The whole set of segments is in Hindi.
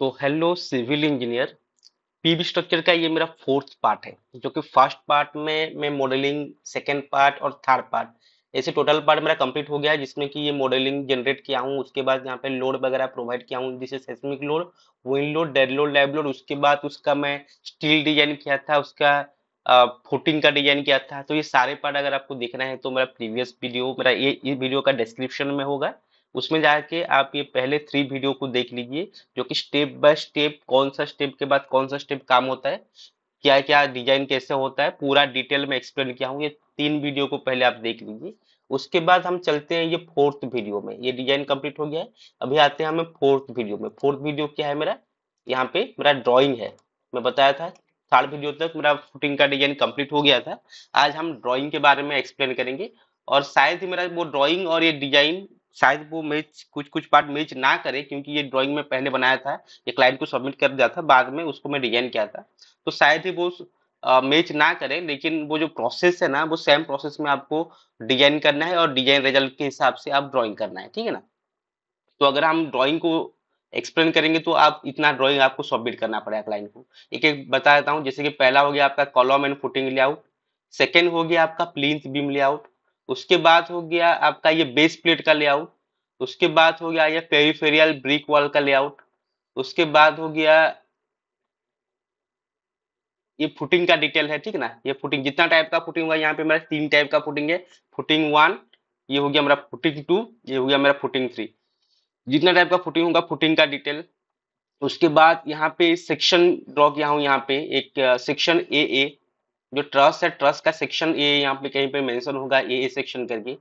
सो hello civil engineer PV structure का ये मेरा फोर्थ पार्ट है जो कि फर्स्ट पार्ट में मैं मॉडलिंग सेकेंड पार्ट और थर्ड पार्ट ऐसे टोटल पार्ट मेरा कंप्लीट हो गया है जिसमें कि ये मॉडलिंग जनरेट किया हूँ उसके बाद यहाँ पे लोड वगैरह प्रोवाइड किया हूँ जैसे seismic load wind load dead load live load उसके बाद उसका मैं स्टील डिजाइन किया था उसका फुटिंग का डिजाइन किया था तो ये सारे पार्ट अगर आपको देखना है तो मेरा प्रीवियस वीडियो मेरा ये, ये वीडियो का डिस्क्रिप्शन में होगा उसमें जाके आप ये पहले थ्री वीडियो को देख लीजिए जो कि स्टेप बाय स्टेप कौन सा स्टेप के बाद कौन सा स्टेप काम होता है क्या क्या डिजाइन कैसे होता है पूरा डिटेल में एक्सप्लेन किया हूँ ये तीन वीडियो को पहले आप देख लीजिए उसके बाद हम चलते हैं ये फोर्थ वीडियो में ये डिजाइन कंप्लीट हो गया है अभी आते हैं हमें फोर्थ वीडियो में फोर्थ वीडियो क्या है मेरा यहाँ पे मेरा ड्रॉइंग है मैं बताया था थर्ड वीडियो तक मेरा फुटिंग का डिजाइन कंप्लीट हो गया था आज हम ड्रॉइंग के बारे में एक्सप्लेन करेंगे और शायद ही मेरा वो ड्रॉइंग और ये डिजाइन शायद वो मैच कुछ कुछ पार्ट मैच ना करे क्योंकि ये ड्राइंग में पहले बनाया था ये क्लाइंट को सबमिट कर दिया था बाद में उसको मैं डिजाइन किया था तो शायद ही वो मैच ना करे लेकिन वो जो प्रोसेस है ना वो सेम प्रोसेस में आपको डिजाइन करना है और डिजाइन रिजल्ट के हिसाब से आप ड्राइंग करना है ठीक है ना तो अगर हम ड्राइंग को एक्सप्लेन करेंगे तो आप इतना ड्राइंग आपको सबमिट करना पड़ेगा क्लाइंट को एक एक बता देता हूँ जैसे कि पहला हो गया आपका column and footing layout second हो गया आपका प्लिंथ बीम लेआउट उसके बाद हो गया आपका ये बेस प्लेट का लेआउट उसके बाद हो गया ये पेरीफेरियल ब्रिक वॉल का लेआउट उसके बाद हो गया ये फुटिंग का डिटेल है ठीक ना ये फुटिंग जितना टाइप का फुटिंग हुआ यहाँ पे मेरा तीन टाइप का फुटिंग है फुटिंग वन ये हो गया मेरा फुटिंग टू ये हो गया मेरा फुटिंग थ्री जितना टाइप का फुटिंग होगा फुटिंग का डिटेल उसके बाद यहाँ पे सेक्शन ड्रॉ किया हूँ यहाँ पे एक सेक्शन ए ए जो ट्रस्ट है ट्रस्ट का सेक्शन ए यहाँ पे कहीं पे मेंशन होगा ए ए सेक्शन करके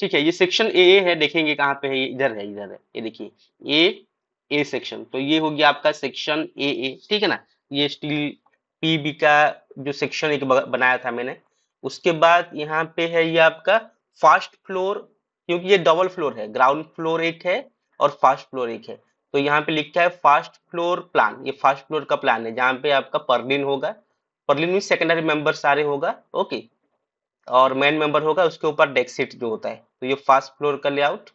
ठीक है ये सेक्शन ए ए है देखेंगे कहाँ पे है इधर है इधर है ये देखिए ए ए सेक्शन तो ये हो गया आपका सेक्शन ए ए ठीक है ना ये स्टील पी बी का जो सेक्शन एक बनाया था मैंने उसके बाद यहाँ पे है ये आपका फर्स्ट फ्लोर क्योंकि ये डबल फ्लोर है ग्राउंड फ्लोर एक है और फर्स्ट फ्लोर एक है तो यहाँ पे लिखा है फर्स्ट फ्लोर प्लान ये फर्स्ट फ्लोर का प्लान है जहाँ पे आपका परलिन होगा परलिन में सेकेंडरी मेंबर सारे होगा ओके और मेन मेंबर होगा उसके ऊपर डेक्सिट जो होता है तो ये फर्स्ट फ्लोर का लेआउट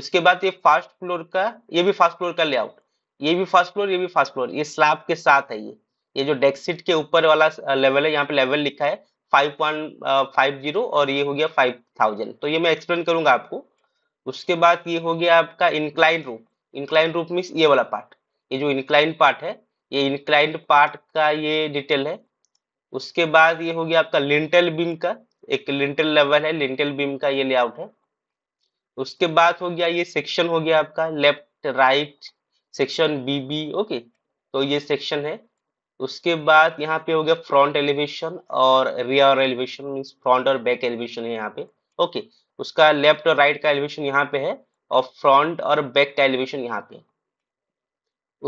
उसके बाद ये फर्स्ट फ्लोर का ये भी फर्स्ट फ्लोर का लेआउट ये भी फर्स्ट फ्लोर ये भी फर्स्ट फ्लोर ये स्लैब के साथ है ये ये जो डेक्सिट के ऊपर वाला लेवल है यहाँ पे लेवल लिखा है फाइव जीरो और ये हो गया फाइव थाउजेंड तो ये मैं एक्सप्लेन करूंगा आपको उसके बाद ये हो गया आपका इंक्लाइन रूप इंक्लाइन रूप मीन्स ये वाला पार्ट ये जो इनक्लाइन पार्ट है ये इंक्लाइंड पार्ट का ये डिटेल है उसके बाद ये हो गया आपका लिंटल बीम का एक लिंटल लेवल है लिंटल बीम का ये लेआउट है उसके बाद हो गया ये सेक्शन हो गया आपका left right section B B okay तो ये सेक्शन है उसके बाद यहाँ पे हो गया फ्रंट एलिवेशन और रियर एलिवेशन मीन्स फ्रंट और बैक एलिवेशन है यहाँ पे ओके उसका लेफ्ट और राइट का एलिवेशन यहाँ पे है और फ्रंट और बैक का एलिवेशन यहाँ पे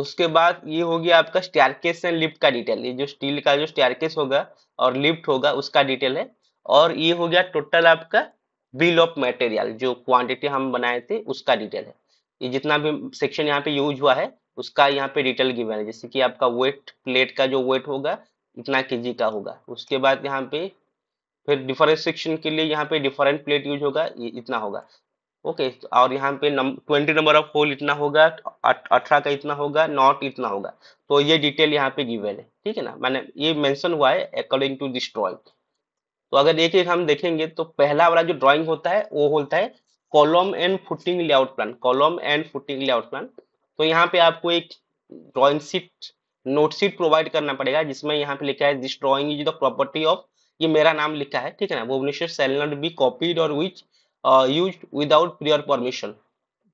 उसके बाद ये हो गया आपका स्टेयरकेस एंड लिफ्ट का डिटेल ये जो स्टील का जो स्टेयरकेस होगा और लिफ्ट होगा उसका डिटेल है और ये हो गया टोटल आपका बिल ऑफ मटेरियल जो क्वांटिटी हम बनाए थे उसका डिटेल है ये जितना भी सेक्शन यहाँ पे यूज हुआ है उसका यहाँ पे डिटेल गिवन है जैसे कि आपका वेट प्लेट का जो वेट होगा इतना के का होगा उसके बाद यहाँ पे फिर डिफरेंट सेक्शन के लिए यहाँ पे डिफरेंट प्लेट यूज होगा ये इतना होगा ओके okay, और यहाँ पे ट्वेंटी नंबर ऑफ होल इतना होगा अठारह का इतना होगा नॉट इतना होगा तो ये डिटेल यहाँ पे गिवेन है ठीक है ना मैंने ये मेंशन हुआ है अकॉर्डिंग टू दिस ड्रॉइंग तो अगर एक एक हम देखेंगे तो पहला वाला जो ड्रॉइंग होता है वो होता है column and footing layout plan column and footing layout plan तो यहाँ पे आपको एक drawing sheet note sheet provide करना पड़ेगा जिसमें यहाँ पे लिखा है this drawing is the property of ये मेरा नाम लिखा है ठीक है ना भुवनेश्वर सैलनर बी कॉपीड और which use without prior permission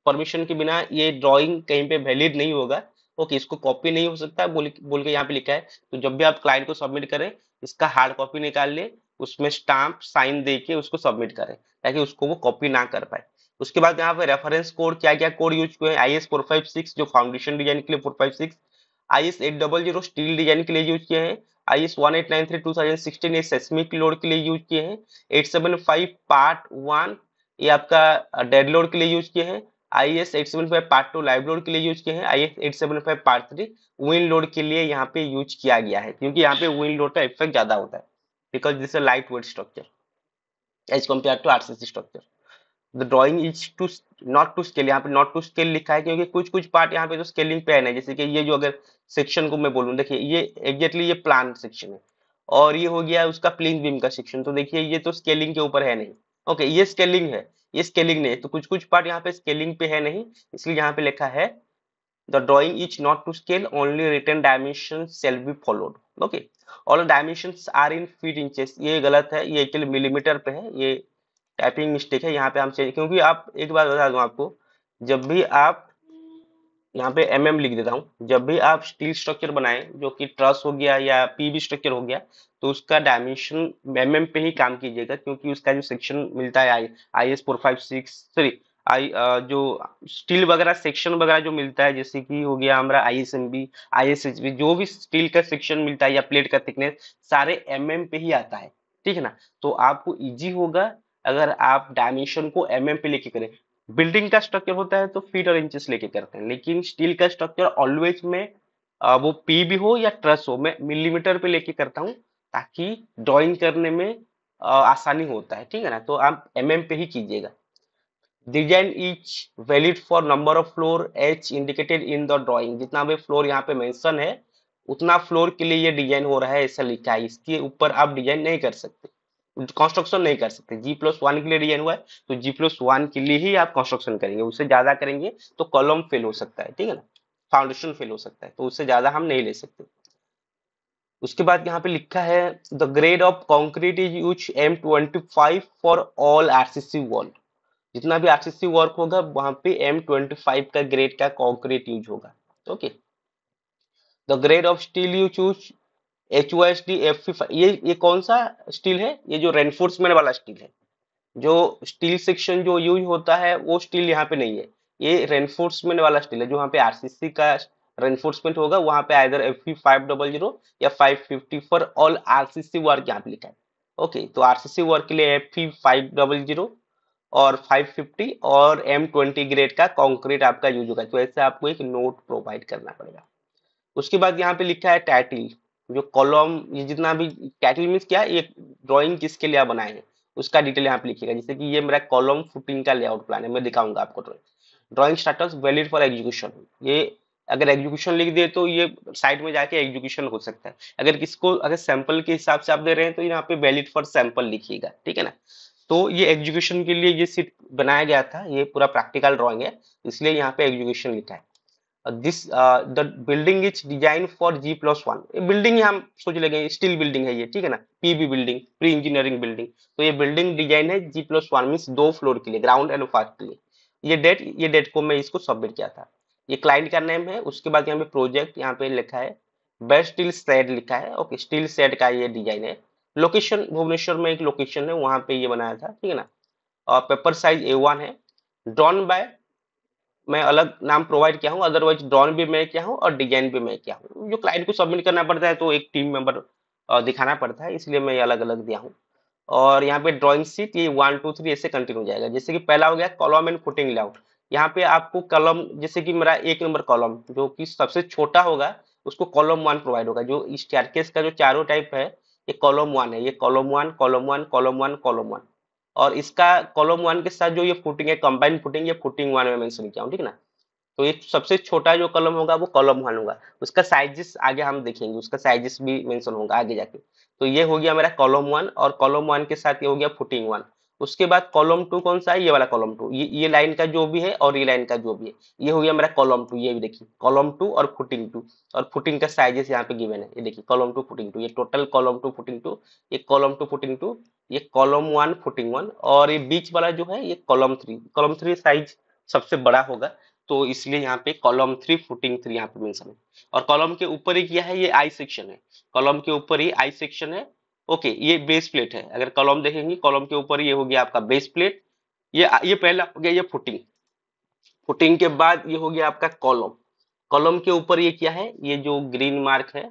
permission के बिना ये ड्रॉइंग कहीं पे वैलिड नहीं होगा ओके इसको कॉपी नहीं हो सकता बोल बोल के यहाँ पे लिखा है तो जब भी आप क्लाइंट को सबमिट करें इसका हार्ड कॉपी निकाल ले उसमें स्टाम्प साइन दे के उसको सबमिट करें ताकि उसको वो कॉपी ना कर पाए उसके बाद यहाँ पे रेफरेंस कोड क्या क्या कोड यूज किए I S four five six जो फाउंडेशन डिजाइन के लिए four five six I S eight double zero steel design के लिए यूज किए हैं I S one eight nine three two thousand sixteen S seismic load के लिए यूज किए हैं eight seven five part one ये आपका लोड के लिए यूज किए हैं I S eight seven five part two live load के लिए यूज किए हैं I S eight seven five part three wind load के लिए यहाँ पे यूज किया गया है क्योंकि यहाँ पे विन लोड का इफेक्ट ज्यादा होता है because this light weight structure as compare to R structure the drawing is to not to scale यहाँ पे नॉट टू स्केल लिखा है क्योंकि कुछ कुछ पार्ट यहाँ पे जो स्केलिंग पेन है जैसे कि ये जो अगर सेक्शन को मैं बोलूँ देखिए ये एग्जैक्टली ये प्लान सेक्शन है और ये हो गया उसका प्लिंग बीम का सेक्शन तो देखिए ये तो स्केलिंग के ऊपर है नहीं ओके ये स्केलिंग है ये स्केलिंग नहीं तो कुछ कुछ पार्ट यहाँ पे स्केलिंग पे है नहीं इसलिए यहाँ पे लिखा है the drawing is not to scale only written dimension shall be followed okay all dimension are in feet inch ये गलत है ये एक्चुअली मिलीमीटर पे है ये टाइपिंग मिस्टेक है यहाँ पे हम चेंज क्योंकि आप एक बात बता दू आपको जब भी आप यहाँ पे एम mm लिख देता हूँ जब भी आप स्टील स्ट्रक्चर बनाएं जो कि ट्रस हो गया या पीवी स्ट्रक्चर हो गया तो उसका डायमेंशन एम mm पे ही काम कीजिएगा क्योंकि उसका जो सेक्शन मिलता है I I S four five six sorry I जो स्टील वगैरह सेक्शन वगैरह जो मिलता है जैसे कि हो गया हमारा I S M B I S H B जो भी स्टील का सेक्शन मिलता है या प्लेट का थिकनेस सारे एम mm पे ही आता है ठीक है ना तो आपको इजी होगा अगर आप डायमेंशन को एम mm पे लेके करें बिल्डिंग का स्ट्रक्चर होता है तो फीट और इंचेस लेके करते हैं लेकिन स्टील का स्ट्रक्चर ऑलवेज में वो पी भी हो या ट्रस हो मैं मिलीमीटर पे लेके करता हूँ ताकि ड्राइंग करने में आसानी होता है ठीक है ना तो आप एम mm पे ही कीजिएगा design is valid for number of floor as indicated in the drawing जितना भी फ्लोर यहाँ पे मैंशन है उतना फ्लोर के लिए ये डिजाइन हो रहा है ऐसा लिखा है इसके ऊपर आप डिजाइन नहीं कर सकते कंस्ट्रक्शन नहीं कर सकते जी प्लस वन के लिए डी हुआ है तो जी प्लस वन के लिए ही आप कंस्ट्रक्शन करेंगे उससे ज्यादा करेंगे तो कॉलम फेल हो सकता है ठीक है ना फाउंडेशन फेल हो सकता है तो उससे ज्यादा हम नहीं ले सकते उसके बाद यहाँ पे लिखा है the grade of concrete is use M twenty five for all RCC wall जितना भी आरसीसी वर्क होगा वहां पे एम ट्वेंटी फाइव का ग्रेड का कॉन्क्रीट यूज होगा okay the grade of steel you choose H S D F ये ये कौन सा स्टील है ये जो रेनफोर्समेंट वाला स्टील है जो स्टील सेक्शन जो यूज होता है वो स्टील यहाँ पे नहीं है ये रेनफोर्समेंट वाला स्टील है जो यहाँ पे आरसीसी का रेनफोर्समेंट होगा वहां पे either F five double zero या five fifty for all RCC work यहाँ पे लिखा है ओके तो आरसीसी वर्क के लिए एफ फाइव डबल जीरो और 550 और M20 ग्रेड का कंक्रीट आपका यूज होगा तो ऐसे आपको एक नोट प्रोवाइड करना पड़ेगा उसके बाद यहाँ पे लिखा है टाइटिल जो कॉलम ये जितना भी टाइटल मीन क्या ये ड्रॉइंग किसके लिए बनाए हैं उसका डिटेल यहाँ पे लिखिएगा जैसे कि ये मेरा कॉलम फुटिंग का लेआउट प्लान है मैं दिखाऊंगा आपको drawing drawing starts valid for execution ये अगर एग्जीक्यूशन लिख दिए तो ये साइड में जाके एग्जीक्यूशन हो सकता है अगर किसको अगर सैंपल के हिसाब से आप दे रहे हैं तो यहाँ पे वैलिड फॉर सैंपल लिखिएगा ठीक है ना तो ये एग्जीक्यूशन के लिए ये सीट बनाया गया था ये पूरा प्रैक्टिकल ड्रॉइंग है इसलिए यहाँ पे एग्जीक्यूशन लिखा है this the building is design for G plus one building हम सोच लेंगे स्टील बिल्डिंग है ये ठीक है ना PB building pre engineering building तो ये बिल्डिंग डिजाइन है जी प्लस वन मीन दो फ्लोर के लिए ग्राउंड एंड फर्स्ट के लिए ये डेट ये डेट को मैं इसको सबमिट किया था ये क्लाइंट का नेम है उसके बाद यहाँ पे प्रोजेक्ट यहाँ पे लिखा है बेस्ट स्टील सेट लिखा है ओके स्टील सेट का ये डिजाइन है लोकेशन भुवनेश्वर में एक लोकेशन है वहां पे ये बनाया था ठीक है ना और पेपर साइज ए वन है ड्रॉन बाय मैं अलग नाम प्रोवाइड किया हूँ अदरवाइज ड्रॉन भी मैं किया हूँ और डिजाइन भी मैं किया हूँ जो क्लाइंट को सबमिट करना पड़ता है तो एक टीम मेंबर दिखाना पड़ता है इसलिए मैं अलग अलग दिया हूँ और यहाँ पे ड्रॉइंग सीट ये वन टू थ्री ऐसे कंटिन्यू जाएगा जैसे कि पहला हो गया कॉलम एंड फुटिंग लेआउट यहाँ पे आपको कॉलम जैसे कि मेरा एक नंबर कॉलम जो कि सबसे छोटा होगा उसको कॉलम वन प्रोवाइड होगा जो केस का जो चारों टाइप है ये कॉलम वन है ये column one column one column one column one और इसका कॉलम वन के साथ जो ये फुटिंग है कंबाइन फुटिंग ये फुटिंग वन में मेंशन किया हूँ ठीक ना तो ये सबसे छोटा जो कलम होगा वो कॉलम वन होगा उसका साइजेस आगे हम देखेंगे उसका साइजेस भी मेंशन होगा आगे जाके तो ये हो गया मेरा कॉलम वन और कॉलम वन के साथ ये हो गया फुटिंग वन उसके बाद कॉलम टू कौन सा है ये वाला कॉलम टू ये लाइन का जो भी है और ये लाइन का जो भी है ये हो गया मेरा कॉलम टू ये भी देखिए कॉलम टू और फुटिंग टू और फुटिंग का साइजेस यहाँ पे गिवन है ये देखिए कॉलम टू फुटिंग टू ये total column two footing two ये कॉलम टू फुटिंग टू ये कॉलम वन फुटिंग वन और ये बीच वाला जो है ये column three column three size सबसे बड़ा होगा तो इसलिए यहाँ पे कॉलम थ्री फुटिंग थ्री यहाँ पे मेंशन है और कॉलम के ऊपर ही क्या है ये आई सेक्शन है कॉलम के ऊपर ही आई सेक्शन है ओके ये बेस प्लेट है अगर कॉलम देखेंगे कॉलम के ऊपर ये हो गया आपका बेस प्लेट ये ये पहला हो गया ये फुटिंग फुटिंग के बाद ये हो गया आपका कॉलम कॉलम के ऊपर ये क्या है ये जो ग्रीन मार्क है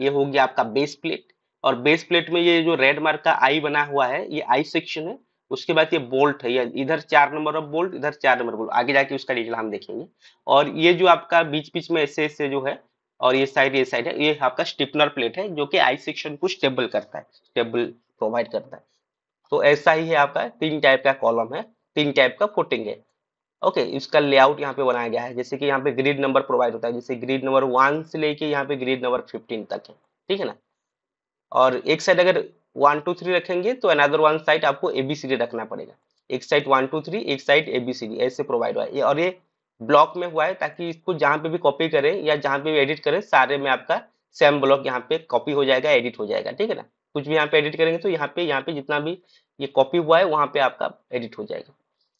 ये हो गया आपका बेस प्लेट और बेस प्लेट में ये जो रेड मार्क का आई बना हुआ है ये आई सेक्शन है उसके बाद ये बोल्ट है ये इधर चार नंबर ऑफ बोल्ट इधर चार नंबर बोल्ट आगे जाके उसका डिटेल हम देखेंगे और ये जो आपका बीच बीच में ऐसे ऐसे जो है और ये साइड ये साइड है ये आपका स्टिपनर प्लेट है जो कि आई सेक्शन को स्टेबल करता है स्टेबल प्रोवाइड करता है तो ऐसा ही है आपका तीन टाइप का कॉलम है तीन टाइप का फुटिंग है ओके okay, इसका लेआउट यहाँ पे बनाया गया है जैसे कि यहाँ पे ग्रिड नंबर प्रोवाइड होता है जैसे ग्रिड नंबर वन से लेके यहाँ पे ग्रिड नंबर फिफ्टीन तक है ठीक है ना और एक साइड अगर वन टू थ्री रखेंगे तो अनदर वन साइड आपको एबीसीडी रखना पड़ेगा एक साइड वन टू थ्री एक साइड एबीसीडी ऐसे प्रोवाइड हुआ है और ये ब्लॉक में हुआ है ताकि इसको जहां पे भी कॉपी करें या जहां पे भी एडिट करें सारे में आपका सेम ब्लॉक यहाँ पे कॉपी हो जाएगा एडिट हो जाएगा ठीक है ना कुछ भी यहाँ पे एडिट करेंगे तो यहाँ पे यहाँ पे जितना भी ये कॉपी हुआ है वहां पे आपका एडिट हो जाएगा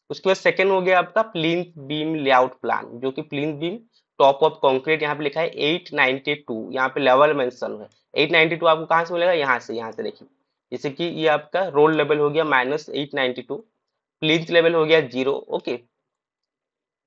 उसके बाद सेकेंड हो गया आपका प्लिन बीम लेआउट प्लान जो कि plinth beam top of concrete यहाँ पे लिखा है एट नाइनटी टू यहाँ पे लेवल मैं है एट नाइनटी टू आपको कहाँ से मिलेगा यहाँ से यहाँ से देखिए जैसे कि ये आपका रोल लेवल हो गया minus eight ninety two plinth level हो गया जीरो ओके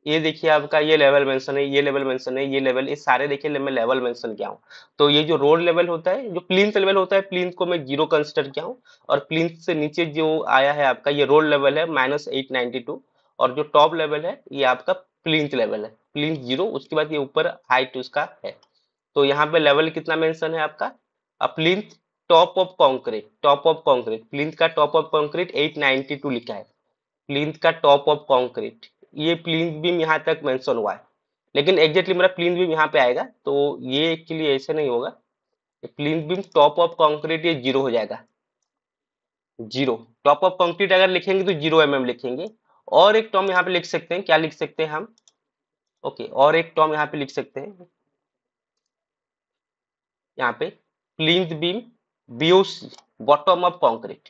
ये देखिए आपका ये लेवल मेंशन है ये लेवल मेंशन है ये लेवल ये सारे देखिए मैं लेवल मेंशन किया हूँ तो ये जो रोड लेवल होता है जो प्लिंथ लेवल होता है प्लिंथ को मैं जीरो कंसिडर किया हूँ और प्लिंथ से नीचे जो आया है आपका ये रोड लेवल है माइनस एट नाइनटी टू और जो टॉप लेवल है ये आपका प्लिंथ लेवल है प्लिंथ जीरो उसके बाद ये ऊपर हाइट उसका है तो यहाँ पे लेवल कितना मेंशन है आपका plinth top of concrete top of concrete plinth का टॉप ऑफ कॉन्क्रीट 892 लिखा है प्लिंथ का टॉप ऑफ कॉन्क्रीट ये प्लिंथ बीम यहाँ तक मेंशन हुआ है लेकिन एग्जैक्टली मेरा प्लिंथ बीम यहाँ पे आएगा तो ये एक्चुअली ऐसे नहीं होगा plinth beam top of concrete ये जीरो हो जाएगा जीरो टॉप ऑफ कंक्रीट अगर लिखेंगे तो जीरो एम mm लिखेंगे और एक टॉम यहाँ पे लिख सकते हैं क्या लिख सकते हैं हम ओके और एक टॉम यहाँ पे लिख सकते हैं यहाँ पे plinth beam BOC bottom of concrete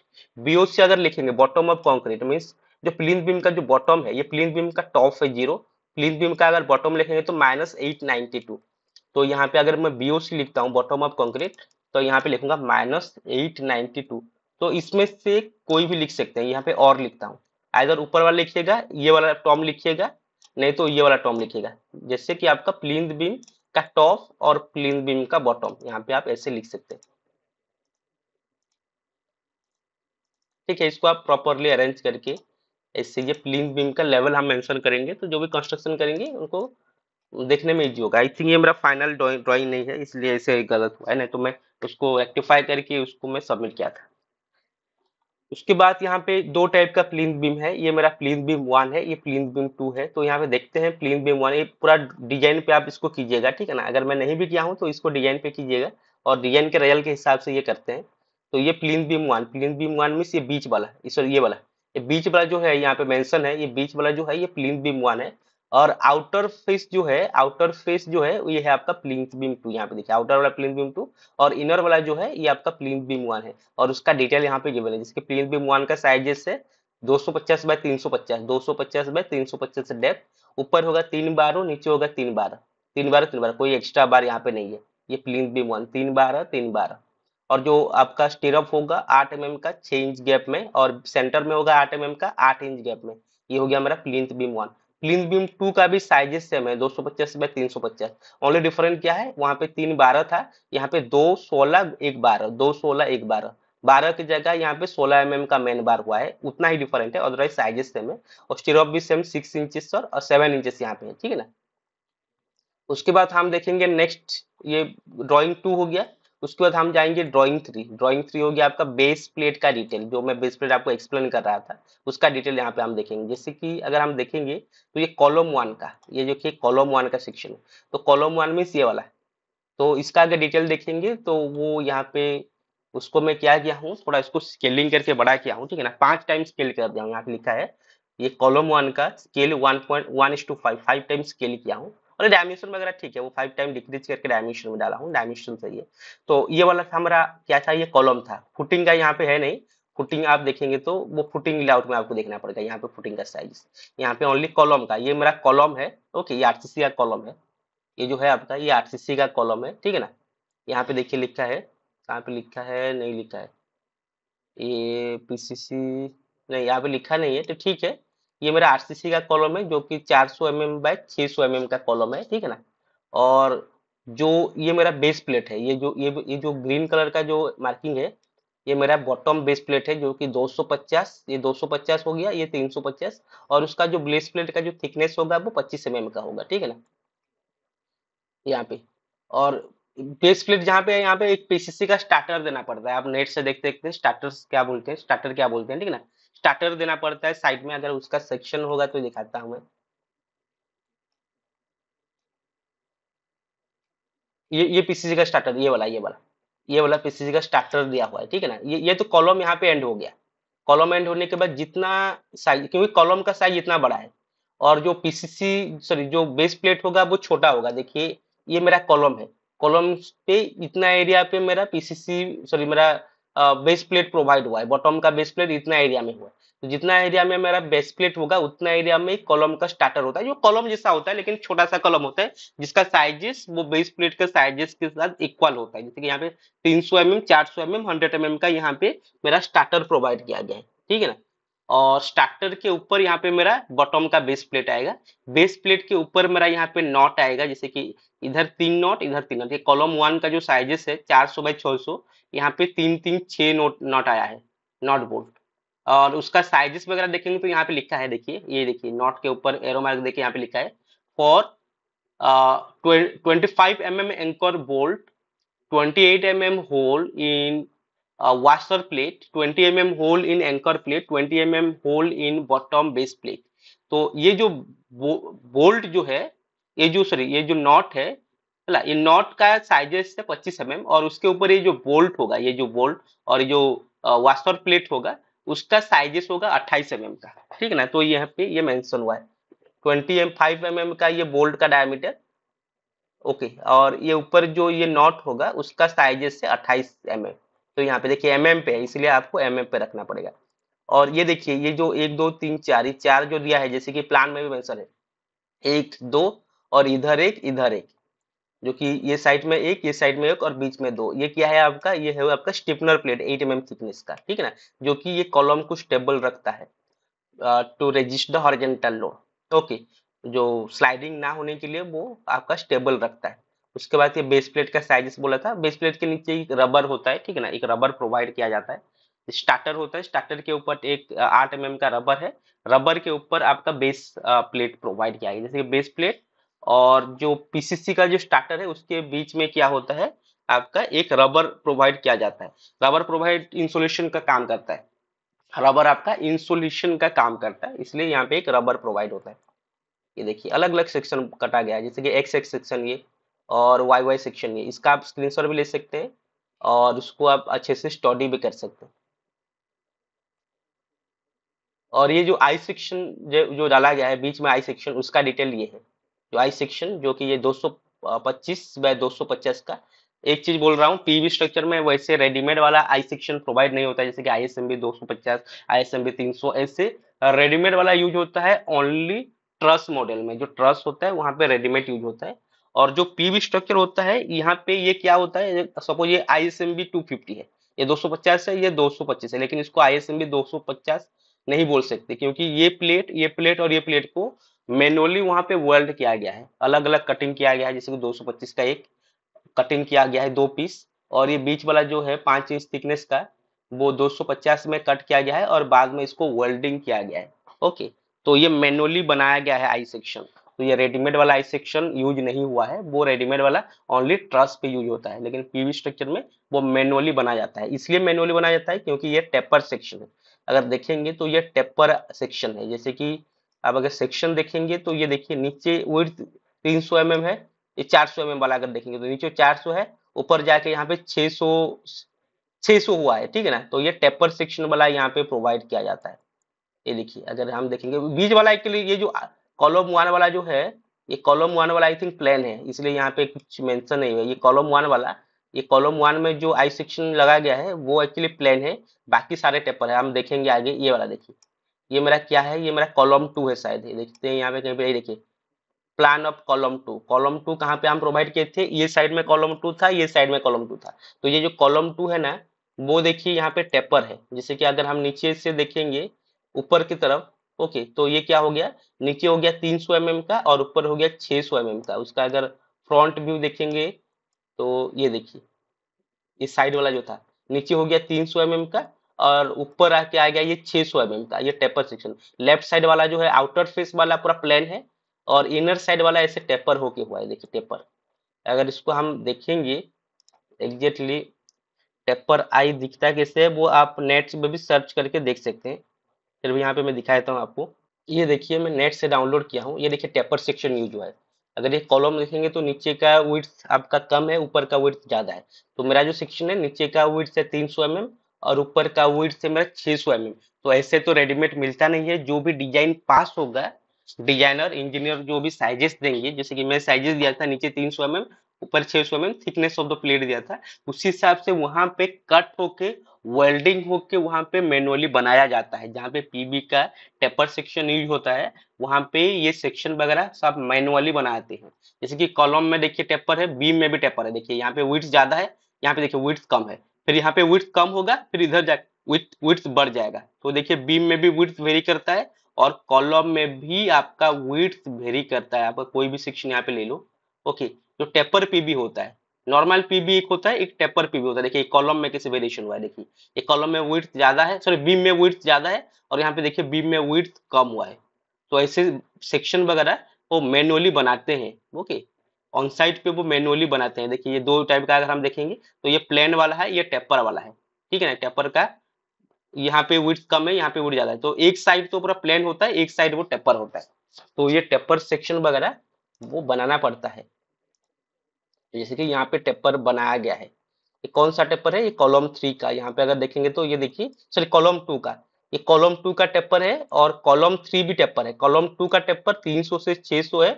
BOC अगर लिखेंगे बॉटम ऑफ कॉन्क्रीट मीन्स जो प्लिन बीम का जो बॉटम है ये प्लिन बीम का टॉप है जीरो प्लिन बीम का अगर बॉटम लिखेंगे तो माइनस एट नाइनटी टू तो यहाँ पे अगर मैं बीओसी लिखता हूँ बॉटम ऑफ कंक्रीट तो यहाँ पे लिखूंगा माइनस एट नाइनटी टू तो इसमें से कोई भी लिख सकते हैं यहाँ पे और लिखता हूँ आइधर ऊपर वाला लिखिएगा ये वाला टॉम लिखिएगा नहीं तो ये वाला टॉम लिखिएगा जैसे कि आपका प्लिन बीम का टॉप और प्लिन बीम का बॉटम यहाँ पे आप ऐसे लिख सकते हैं ठीक है इसको आप प्रॉपरली अरेंज करके इससे ये प्लिन बीम का लेवल हम मेंशन करेंगे तो जो भी कंस्ट्रक्शन करेंगे उनको देखने में इजी होगा आई थिंक ये मेरा फाइनल ड्राइंग नहीं है इसलिए इसे गलत हुआ है नहीं तो मैं उसको एक्टिफाई करके उसको मैं सबमिट किया था उसके बाद यहाँ पे दो टाइप का प्लिन बीम है ये मेरा प्लिन बीम वन है ये प्लिन बीम टू है तो यहाँ पे देखते हैं प्लिन बीम वन ये पूरा डिजाइन पे आप इसको कीजिएगा ठीक है ना अगर मैं नहीं भी किया हूँ तो इसको डिजाइन पे कीजिएगा और डिजाइन के रिजल्ट के हिसाब से ये करते हैं तो ये plinth beam one plinth beam one means ये बीच वाला इस ये वाला ये बीच वाला जो है यहाँ पे मेंशन है ये बीच वाला जो है ये प्लिंथ बीम वन है और आउटर फेस जो है आउटर फेस जो है ये है आपका प्लिंथ बीम टू यहाँ पे देखिए आउटर वाला प्लिंथ बीम टू और इनर वाला जो है ये आपका प्लिंथ बीम वन है और उसका डिटेल यहाँ पे गिवन है जिसके प्लिंथ बीम वन का साइजेस है 250 बाय तीन सौ पचास दो सौ पचास बाय तीन सौ पचास डेप्थ ऊपर होगा तीन बारह नीचे होगा तीन बार तीन बार तीन बार कोई एक्स्ट्रा बार यहाँ पे नहीं है ये प्लिंथ बीम वन तीन बार तीन बार और जो आपका स्टेरअप होगा आठ एम mm का छह इंच गैप में और सेंटर में होगा आठ एम mm का आठ इंच गैप में ये हो गया मेरा plinth beam one plinth beam two का भी साइजेस सेम है दो सौ पचास बाय तीन सौ पचास ओनली डिफरेंट क्या है वहां पे तीन बारह था यहाँ पे दो सोलह एक बारह दो सोलह एक बारह बारह की जगह यहाँ पे सोलह एम mm का मेन बार हुआ है उतना ही डिफरेंट है अदरवाइज साइजेस सेम है और स्टेरअप भी सेम सिक्स इंचेस और सेवन इंचेस यहाँ पे है ठीक है ना उसके बाद हम देखेंगे नेक्स्ट ये ड्रॉइंग टू हो गया उसके बाद हम जाएंगे ड्राइंग थ्री ड्राइंग थ्री हो गया आपका बेस प्लेट का डिटेल जो मैं बेस प्लेट आपको एक्सप्लेन कर रहा था उसका डिटेल यहाँ पे हम देखेंगे जैसे कि अगर हम देखेंगे तो ये कॉलम वन का ये जो कि कॉलम वन का सेक्शन है तो कॉलम वन में ये वाला है तो इसका अगर डिटेल देखेंगे तो वो यहाँ पे उसको मैं क्या किया हूँ थोड़ा इसको स्केलिंग करके बड़ा किया हूँ ठीक है ना पांच टाइम स्केल कर दिया हूँ यहाँ पे लिखा है ये कॉलम वन का scale one point one is two five five time scale किया हूँ और डायमेंशन वगैरह ठीक है वो फाइव टाइम डिक्रीज करके डायमेंशन में डाला हूँ डायमेंशन सही है तो ये वाला हमारा क्या था ये कॉलम था फुटिंग का यहाँ पे है नहीं फुटिंग आप देखेंगे तो वो फुटिंग लेआउट में आपको देखना पड़ेगा यहाँ पे फुटिंग का साइज यहाँ पे ओनली कॉलम का ये मेरा कॉलम है ओके ये आरसीसी का कॉलम है ये जो है आपका ये आरसीसी का कॉलम है ठीक है ना यहाँ पे देखिए लिखा है कहाँ पे लिखा है नहीं लिखा है ये पीसीसी नहीं यहाँ पे लिखा नहीं है तो ठीक है ये मेरा आरसीसी का कॉलम है जो कि 400 सौ एम बाय छह सौ का कॉलम है ठीक है ना और जो ये मेरा बेस प्लेट है ये जो ये ये जो ग्रीन कलर का जो मार्किंग है ये मेरा बॉटम बेस प्लेट है जो कि 250 ये 250 हो गया ये 350 और उसका जो ब्लेस प्लेट का जो थिकनेस होगा वो 25 एम का होगा ठीक है ना यहाँ पे और बेस प्लेट जहाँ पे यहाँ पे एक पीसीसी का स्टार्टर देना पड़ता है आप नेट से देखते देखते स्टार्टर क्या बोलते हैं स्टार्टर क्या बोलते हैं ठीक है ना स्टार्टर देना पड़ता है साइड में अगर उसका सेक्शन होगा तो दिखाता हूं मैं ये ये पीसीसी का स्टार्टर ये वाला ये वाला ये वाला पीसीसी का स्टार्टर दिया हुआ है ठीक है ना ये ये तो कॉलम यहाँ पे एंड हो गया कॉलम एंड होने के बाद जितना साइज क्योंकि कॉलम का साइज इतना बड़ा है और जो पीसीसी सॉरी जो बेस प्लेट होगा वो छोटा होगा देखिए ये मेरा कॉलम है कॉलम पे इतना एरिया पे मेरा पीसीसी सॉरी मेरा बेस प्लेट प्रोवाइड हुआ है बॉटम का बेस प्लेट इतना एरिया में हुआ है तो जितना एरिया में मेरा बेस प्लेट होगा उतना एरिया में कॉलम का स्टार्टर होता है जो कॉलम जैसा होता है लेकिन छोटा सा कॉलम होता है जिसका साइजेस वो बेस प्लेट के साइजेस के साथ इक्वल होता है जैसे कि यहाँ पे तीन सौ एम एम चार सौ M M hundred M M का यहाँ पे मेरा स्टार्टर प्रोवाइड किया गया है ठीक है ना और स्टार्टर के ऊपर यहाँ पे मेरा बॉटम का बेस प्लेट आएगा बेस प्लेट के ऊपर मेरा यहाँ पे नॉट आएगा जैसे कि इधर तीन नॉट इधर तीन नॉट ये कॉलम वन का जो साइजेस है चार सौ बाई छः सौ यहाँ पे तीन तीन छः नोट नॉट आया है नॉट बोल्ट और उसका साइजेस वगैरह देखेंगे तो यहाँ पे लिखा है देखिए ये देखिए नॉट के ऊपर एरो मार्क देखिए यहाँ पे लिखा है four twenty five M M anchor bolt twenty eight M M hole in plate washer plate 20 mm hole in anchor plate 20 mm hole in bottom base plate तो ये जो बोल्ट जो है ये जो सॉरी ये जो नॉट है ये नॉट का साइजेस है पच्चीस एम एम और उसके ऊपर ये जो बोल्ट होगा ये जो बोल्ट और ये जो वास्टर प्लेट होगा उसका साइजेस होगा अट्ठाईस एम एम का ठीक है ना तो यहाँ पे ये मेंशन हुआ है ट्वेंटी एम फाइव एम का ये बोल्ट का डायमीटर ओके और ये ऊपर जो ये नॉट होगा उसका साइजेस है अट्ठाईस एम mm. तो यहाँ पे देखिए एमएम पे है इसलिए आपको एमएम पे रखना पड़ेगा और ये देखिए ये जो एक दो तीन चार ये चार जो दिया है जैसे कि प्लान में भी मेंशन है एक दो और इधर एक इधर एक जो कि ये साइड में एक ये साइड में एक और बीच में दो ये क्या है आपका ये है आपका stiffener plate eight M thickness का ठीक है ना जो कि ये कॉलम को स्टेबल रखता है to resist the horizontal load okay जो स्लाइडिंग ना होने के लिए वो आपका स्टेबल रखता है उसके बाद ये बेस प्लेट का साइजेस बोला था बेस प्लेट के नीचे एक रबर होता है ठीक है ना एक रबर प्रोवाइड किया जाता है स्टार्टर होता है स्टार्टर के ऊपर एक आठ एम mm का रबर है रबर के ऊपर आपका बेस प्लेट प्रोवाइड किया गया जैसे कि बेस प्लेट और जो पीसीसी का जो स्टार्टर है उसके बीच में क्या होता है आपका एक रबर प्रोवाइड किया जाता है रबर प्रोवाइड इंसुलेशन का काम करता है रबर आपका इंसुलेशन का काम करता है इसलिए यहाँ पे एक रबर प्रोवाइड होता है ये देखिए अलग अलग सेक्शन कटा गया है जैसे कि एक्स एक्स सेक्शन ये और वाई वाई सेक्शन ये इसका आप स्क्रीन भी ले सकते हैं और उसको आप अच्छे से स्टडी भी कर सकते हैं और ये जो आई सेक्शन जो डाला गया है बीच में आई सेक्शन उसका डिटेल ये है जो आई सेक्शन जो कि ये 225 बाय 250 का एक चीज बोल रहा हूँ पीवी स्ट्रक्चर में वैसे रेडीमेड वाला आई सेक्शन प्रोवाइड नहीं होता है जैसे कि आई एस एम बी दो सौ पचास आई एस तीन सौ ऐसे रेडीमेड वाला यूज होता है ओनली ट्रस मॉडल में जो ट्रस होता है वहां पर रेडीमेड यूज होता है और जो पीवी स्ट्रक्चर होता है यहाँ पे ये क्या होता है सपोज ये I S M B two fifty है ये 250 है ये 225 है लेकिन इसको आई एस एम बी 250 नहीं बोल सकते क्योंकि ये प्लेट ये प्लेट और ये प्लेट को मैनुअली वहाँ पे वेल्ड किया गया है अलग अलग कटिंग किया गया है जैसे कि 225 का एक कटिंग किया गया है दो पीस और ये बीच वाला जो है पांच इंच थिकनेस का वो 250 में कट किया गया है और बाद में इसको वेल्डिंग किया गया है ओके तो ये मैनुअली बनाया गया है आई सेक्शन तो ये रेडीमेड वाला आई सेक्शन यूज नहीं हुआ है वो रेडीमेड वाला ओनली ट्रस पे यूज होता है लेकिन पीवी स्ट्रक्चर में वो मैनुअली बनाया जाता है इसलिए मैनुअली बनाया जाता है क्योंकि ये टेपर सेक्शन है अगर देखेंगे तो ये टेपर सेक्शन है जैसे कि आप अगर सेक्शन देखेंगे तो ये देखिए नीचे विर्थ तीन सौ mm है ये चार सौ mm वाला अगर देखेंगे तो नीचे चार सौ है ऊपर जाके यहाँ पे छह सौ छः सौ हुआ है ठीक है ना तो ये टेपर सेक्शन वाला यहाँ पे प्रोवाइड किया जाता है ये देखिए अगर हम देखेंगे बीज वाला एक्चुअली ये जो कॉलम वन वाला जो है ये कॉलम वन वाला आई थिंक प्लान है इसलिए यहाँ पे कुछ मेंशन नहीं है ये कॉलम वन वाला ये कॉलम वन में जो आई सेक्शन लगा गया है वो एक्चुअली प्लान है बाकी सारे टेपर है हम देखेंगे आगे ये वाला देखिए ये मेरा क्या है ये मेरा कॉलम टू है शायद ये देखते हैं यहाँ पे कहीं पे देखिए plan of column two column two कहाँ पे हम प्रोवाइड किए थे ये साइड में कॉलम टू था ये साइड में कॉलम टू था तो ये जो कॉलम टू है ना वो देखिए यहाँ पे टेपर है जैसे कि अगर हम नीचे से देखेंगे ऊपर की तरफ ओके तो ये क्या हो गया नीचे हो गया 300 सौ mm का और ऊपर हो गया 600 सौ mm का उसका अगर फ्रंट व्यू देखेंगे तो ये देखिए ये साइड वाला जो था नीचे हो गया 300 सौ mm का और ऊपर आके आ गया ये 600 सौ mm का ये टेपर सेक्शन लेफ्ट साइड वाला जो है आउटर फेस वाला पूरा प्लेन है और इनर साइड वाला ऐसे टेपर होके हुआ है देखिए टेपर अगर इसको हम देखेंगे एग्जैक्टली टेपर आई दिखता कैसे वो आप नेट पे भी सर्च करके देख सकते हैं फिर भी यहाँ पे मैं दिखा देता हूँ आपको ये देखिए मैं नेट से डाउनलोड किया हूँ ये देखिए टेपर सेक्शन यूज हुआ है अगर ये कॉलम देखेंगे तो नीचे का विड्थ आपका कम है ऊपर का विड्थ ज़्यादा है तो मेरा जो सेक्शन है नीचे का विड्थ है तीन सौ mm और ऊपर का विड्थ है मेरा छह सौ mm तो ऐसे तो रेडीमेड मिलता नहीं है जो भी डिजाइन पास होगा डिजाइनर इंजीनियर जो भी साइजेस देंगे जैसे कि मैं साइजेस दिया था नीचे तीन सौ ऊपर छह सौ थिकनेस ऑफ द प्लेट दिया था उसी हिसाब से वहां पे कट होके वेल्डिंग हुक के पे मैनुअली बनाया जाता है जहाँ पे पीबी का टेपर सेक्शन यूज होता है वहां पे ये सेक्शन वगैरह सब मैनुअली बनाते हैं जैसे कि कॉलम में देखिए टेपर है बीम में भी टेपर है देखिए यहाँ पे विथ ज्यादा है यहाँ पे देखिए विथ कम है फिर यहाँ पे विथ कम होगा फिर इधर जा बढ़ जाएगा तो देखिये बीम में भी विथ वेरी करता है और कॉलम में भी आपका विथ वेरी करता है आपका कोई भी सेक्शन यहाँ पे ले लो ओके जो टेपर पीबी होता है नॉर्मल पीबी एक होता है एक टेपर पीबी होता है देखिए कॉलम में कैसे वेरिएशन हुआ है देखिए एक कॉलम में विर्थ ज्यादा है सॉरी बीम में विर्थ ज्यादा है और यहाँ पे देखिए बीम में विर्थ कम हुआ है तो ऐसे सेक्शन वगैरह वो मैनुअली बनाते हैं ओके ऑन साइड पे वो मैनुअली बनाते हैं देखिए ये दो टाइप का अगर हम देखेंगे तो ये प्लेन वाला है ये टेपर वाला है ठीक है ना टेपर का यहाँ पे विड्थ कम है यहाँ पे विड्थ ज्यादा है तो एक साइड तो पूरा प्लेन होता है एक साइड वो टेपर होता है तो ये टेपर सेक्शन वगैरह वो बनाना पड़ता है तो जैसे कि यहाँ पे टेपर बनाया गया है ये कौन सा टेपर है ये कॉलम थ्री का यहाँ पे अगर देखेंगे तो ये देखिए सॉरी कॉलम टू का ये कॉलम टू का टेपर है और कॉलम थ्री भी टेपर है कॉलम टू का टेपर तीन सौ से छह सौ है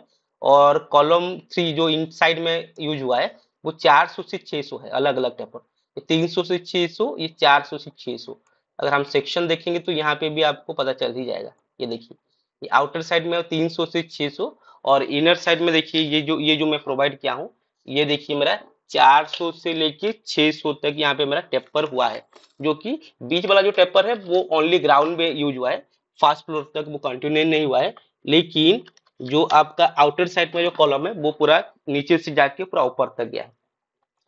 और कॉलम थ्री जो इन साइड में यूज हुआ है वो चार सौ से छह सौ है अलग अलग टेपर ये तीन सौ से छह सौ ये चार सौ से छह सौ अगर हम सेक्शन देखेंगे तो यहाँ पे भी आपको पता चल ही जाएगा ये देखिए ये आउटर साइड में तीन सौ से छह सौ और इनर साइड में देखिए ये जो ये जो मैं प्रोवाइड किया हूँ ये देखिए मेरा 400 से लेके 600 तक यहाँ पे मेरा टेपर हुआ है जो कि बीच वाला जो टेपर है वो ओनली ग्राउंड में यूज हुआ है फर्स्ट फ्लोर तक वो कंटिन्यू नहीं हुआ है लेकिन जो आपका आउटर साइड में जो कॉलम है वो पूरा नीचे से जाके पूरा ऊपर तक गया है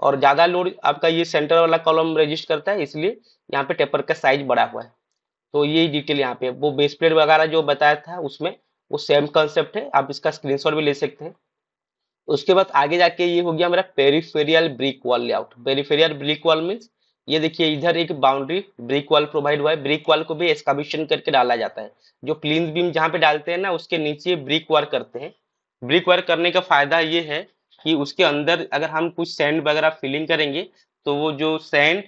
और ज्यादा लोड आपका ये सेंटर वाला कॉलम रजिस्ट करता है इसलिए यहाँ पे टेपर का साइज बड़ा हुआ है तो ये डिटेल यहाँ पे वो बेस प्लेट वगैरह जो बताया था उसमें वो सेम कंसेप्ट है आप इसका स्क्रीनशॉट भी ले सकते हैं उसके बाद आगे जाके ये हो गया मेरा peripheral brick wall layout peripheral brick wall means ये देखिए इधर एक बाउंड्री ब्रिक वॉल प्रोवाइड हुआ है ब्रिक वॉल को भी एक्सकाविशन करके डाला जाता है जो क्लीन बीम जहाँ पे डालते हैं ना उसके नीचे ब्रिक वर्क करते हैं ब्रिक वर्क करने का फायदा ये है कि उसके अंदर अगर हम कुछ सैंड वगैरह फिलिंग करेंगे तो वो जो सैंड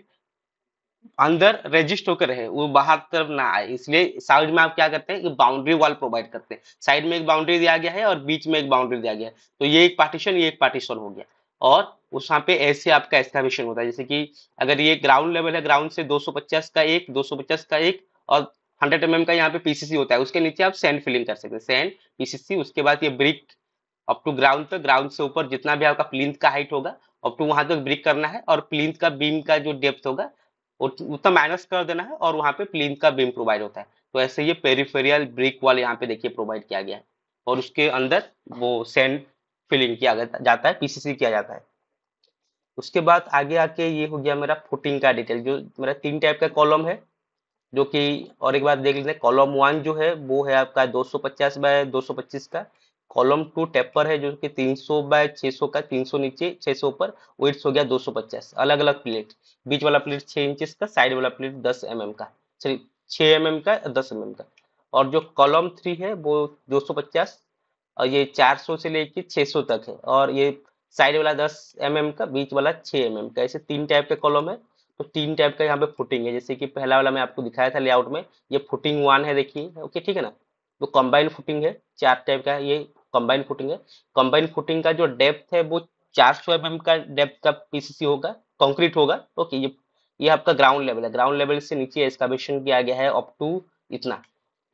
अंदर रजिस्ट होकर रहे वो बाहर तरफ ना आए इसलिए साइड में आप क्या करते हैं कि बाउंड्री वॉल प्रोवाइड करते हैं साइड में एक बाउंड्री दिया गया है और बीच में एक बाउंड्री दिया गया है तो ये एक पार्टीशन ये एक पार्टीशन हो गया और उस वहाँ पे ऐसे आपका एस्टेब्लिशन होता है जैसे कि अगर ये ग्राउंड लेवल है ग्राउंड से पचास का एक पचास का एक और हंड्रेड एम mm का यहाँ पे पीसीसी होता है उसके नीचे आप सैंड फिलिंग कर सकते हैं सैंड पीसीसी उसके बाद ये ब्रिक अप टू ग्राउंड तक ग्राउंड से ऊपर जितना भी आपका प्लिंथ का हाइट होगा अप टू वहां तक ब्रिक करना है और प्लिंथ का बीम का जो डेप्थ होगा उतना माइनस कर देना है और वहां पे प्लिन का बीम प्रोवाइड होता है तो ऐसे ये पेरिफेरियल ब्रिक वाल यहाँ पे देखिए प्रोवाइड किया गया है और उसके अंदर वो सेंड फिलिंग किया जाता है पीसीसी किया जाता है उसके बाद आगे आके ये हो गया मेरा फुटिंग का डिटेल जो मेरा तीन टाइप का कॉलम है जो कि और एक बार देख लेते हैं कॉलम वन जो है वो है आपका 250 सौ पचास बाय दो का कॉलम टू टेपर है जो कि 300 बाय 600 का 300 नीचे 600 ऊपर वेट हो गया 250 अलग अलग प्लेट बीच वाला प्लेट 6 इंच का साइड वाला प्लेट 10 एम mm का सॉरी 6 एम mm का 10 एम mm का और जो कॉलम थ्री है वो 250 और ये 400 से लेके 600 तक है और ये साइड वाला 10 एम mm का बीच वाला 6 एम mm का ऐसे तीन टाइप के कॉलम है तो तीन टाइप का यहाँ पे फुटिंग है जैसे कि पहला वाला मैं आपको दिखाया था लेआउट में ये फुटिंग वन है देखिए ओके ठीक है ना तो कंबाइन फुटिंग है चार टाइप का ये कंबाइन फुटिंग है कंबाइन फुटिंग का जो डेप्थ है वो चार सौ एम का डेप्थ का पीसीसी होगा कंक्रीट होगा ओके ये ये आपका ग्राउंड लेवल है ग्राउंड लेवल से नीचे एक्सकावेशन किया गया है अप टू इतना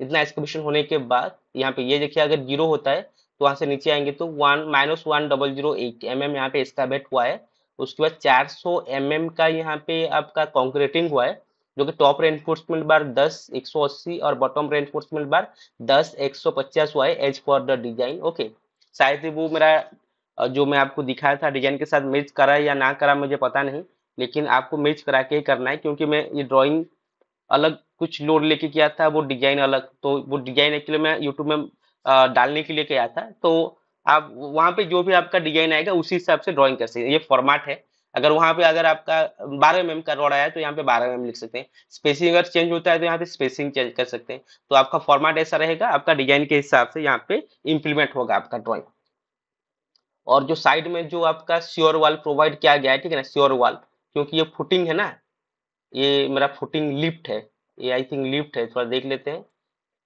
इतना एक्सकावेशन होने के बाद यहाँ पे ये देखिए अगर जीरो होता है तो वहां से नीचे आएंगे तो one minus one double zero eight M M यहाँ पे एक्सकावेट हुआ है उसके बाद चार सौ एम एम का यहाँ पे आपका कॉन्क्रीटिंग हुआ है जो कि टॉप रेनफोर्समेंट बार 10 180 और बॉटम रेनफोर्समेंट बार 10 150 हुआ है as for the design okay शायद वो मेरा जो मैं आपको दिखाया था डिजाइन के साथ मैच करा या ना करा मुझे पता नहीं लेकिन आपको मैच करा के ही करना है क्योंकि मैं ये ड्राइंग अलग कुछ लोड लेके किया था वो डिजाइन अलग तो वो डिजाइन एक्चुअली मैं यूट्यूब में डालने के लिए किया था तो आप वहाँ पे जो भी आपका डिजाइन आएगा उसी हिसाब से ड्राइंग कर सकते ये फॉर्मेट है अगर वहां पे अगर आपका बारह एम का रोड आया तो यहाँ पे बारह एम लिख सकते हैं स्पेसिंग अगर चेंज होता है तो यहाँ पे स्पेसिंग चेंज कर सकते हैं तो आपका फॉर्मेट ऐसा रहेगा आपका डिजाइन के हिसाब से यहाँ पे इम्प्लीमेंट होगा आपका ड्रॉइंग और जो साइड में जो आपका श्योर वाल प्रोवाइड किया गया है ठीक है ना श्योर वाल क्योंकि ये फुटिंग है ना ये मेरा फुटिंग लिफ्ट है ये आई थिंक लिफ्ट है थोड़ा देख लेते हैं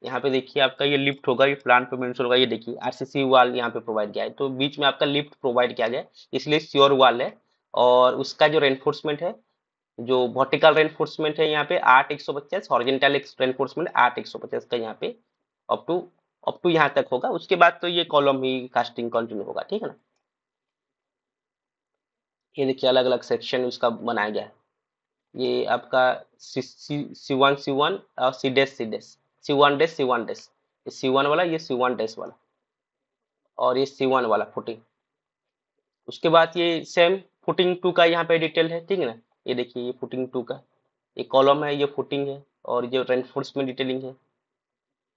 यहाँ पे देखिए आपका ये लिफ्ट होगा ये प्लान पे मेंशन होगा ये देखिए आरसीसी वाल यहाँ पे प्रोवाइड किया है तो बीच में आपका लिफ्ट प्रोवाइड किया गया इसलिए श्योर वाल है और उसका जो रेनफोर्समेंट है जो वर्टिकल रेनफोर्समेंट है यहाँ पे आठ एक सौ पचास हॉर्जेंटल रेनफोर्समेंट आठ एक सौ पचास का यहाँ पे अप टू अप टू यहाँ तक होगा उसके बाद तो ये कॉलम ही कास्टिंग कंटिन्यू होगा ठीक है ना ये देखिए अलग अलग सेक्शन उसका बनाया गया है ये आपका सी वन सी वन और C dash C dash C one dash C one dash C one वाला ये सी वन डेस वाला और ये सी वन वाला फोर्टीन उसके बाद ये सेम फुटिंग टू का यहाँ पे डिटेल है ठीक है ना ये देखिए ये फुटिंग टू का ये कॉलम है ये फुटिंग है और ये रेनफोर्स में डिटेलिंग है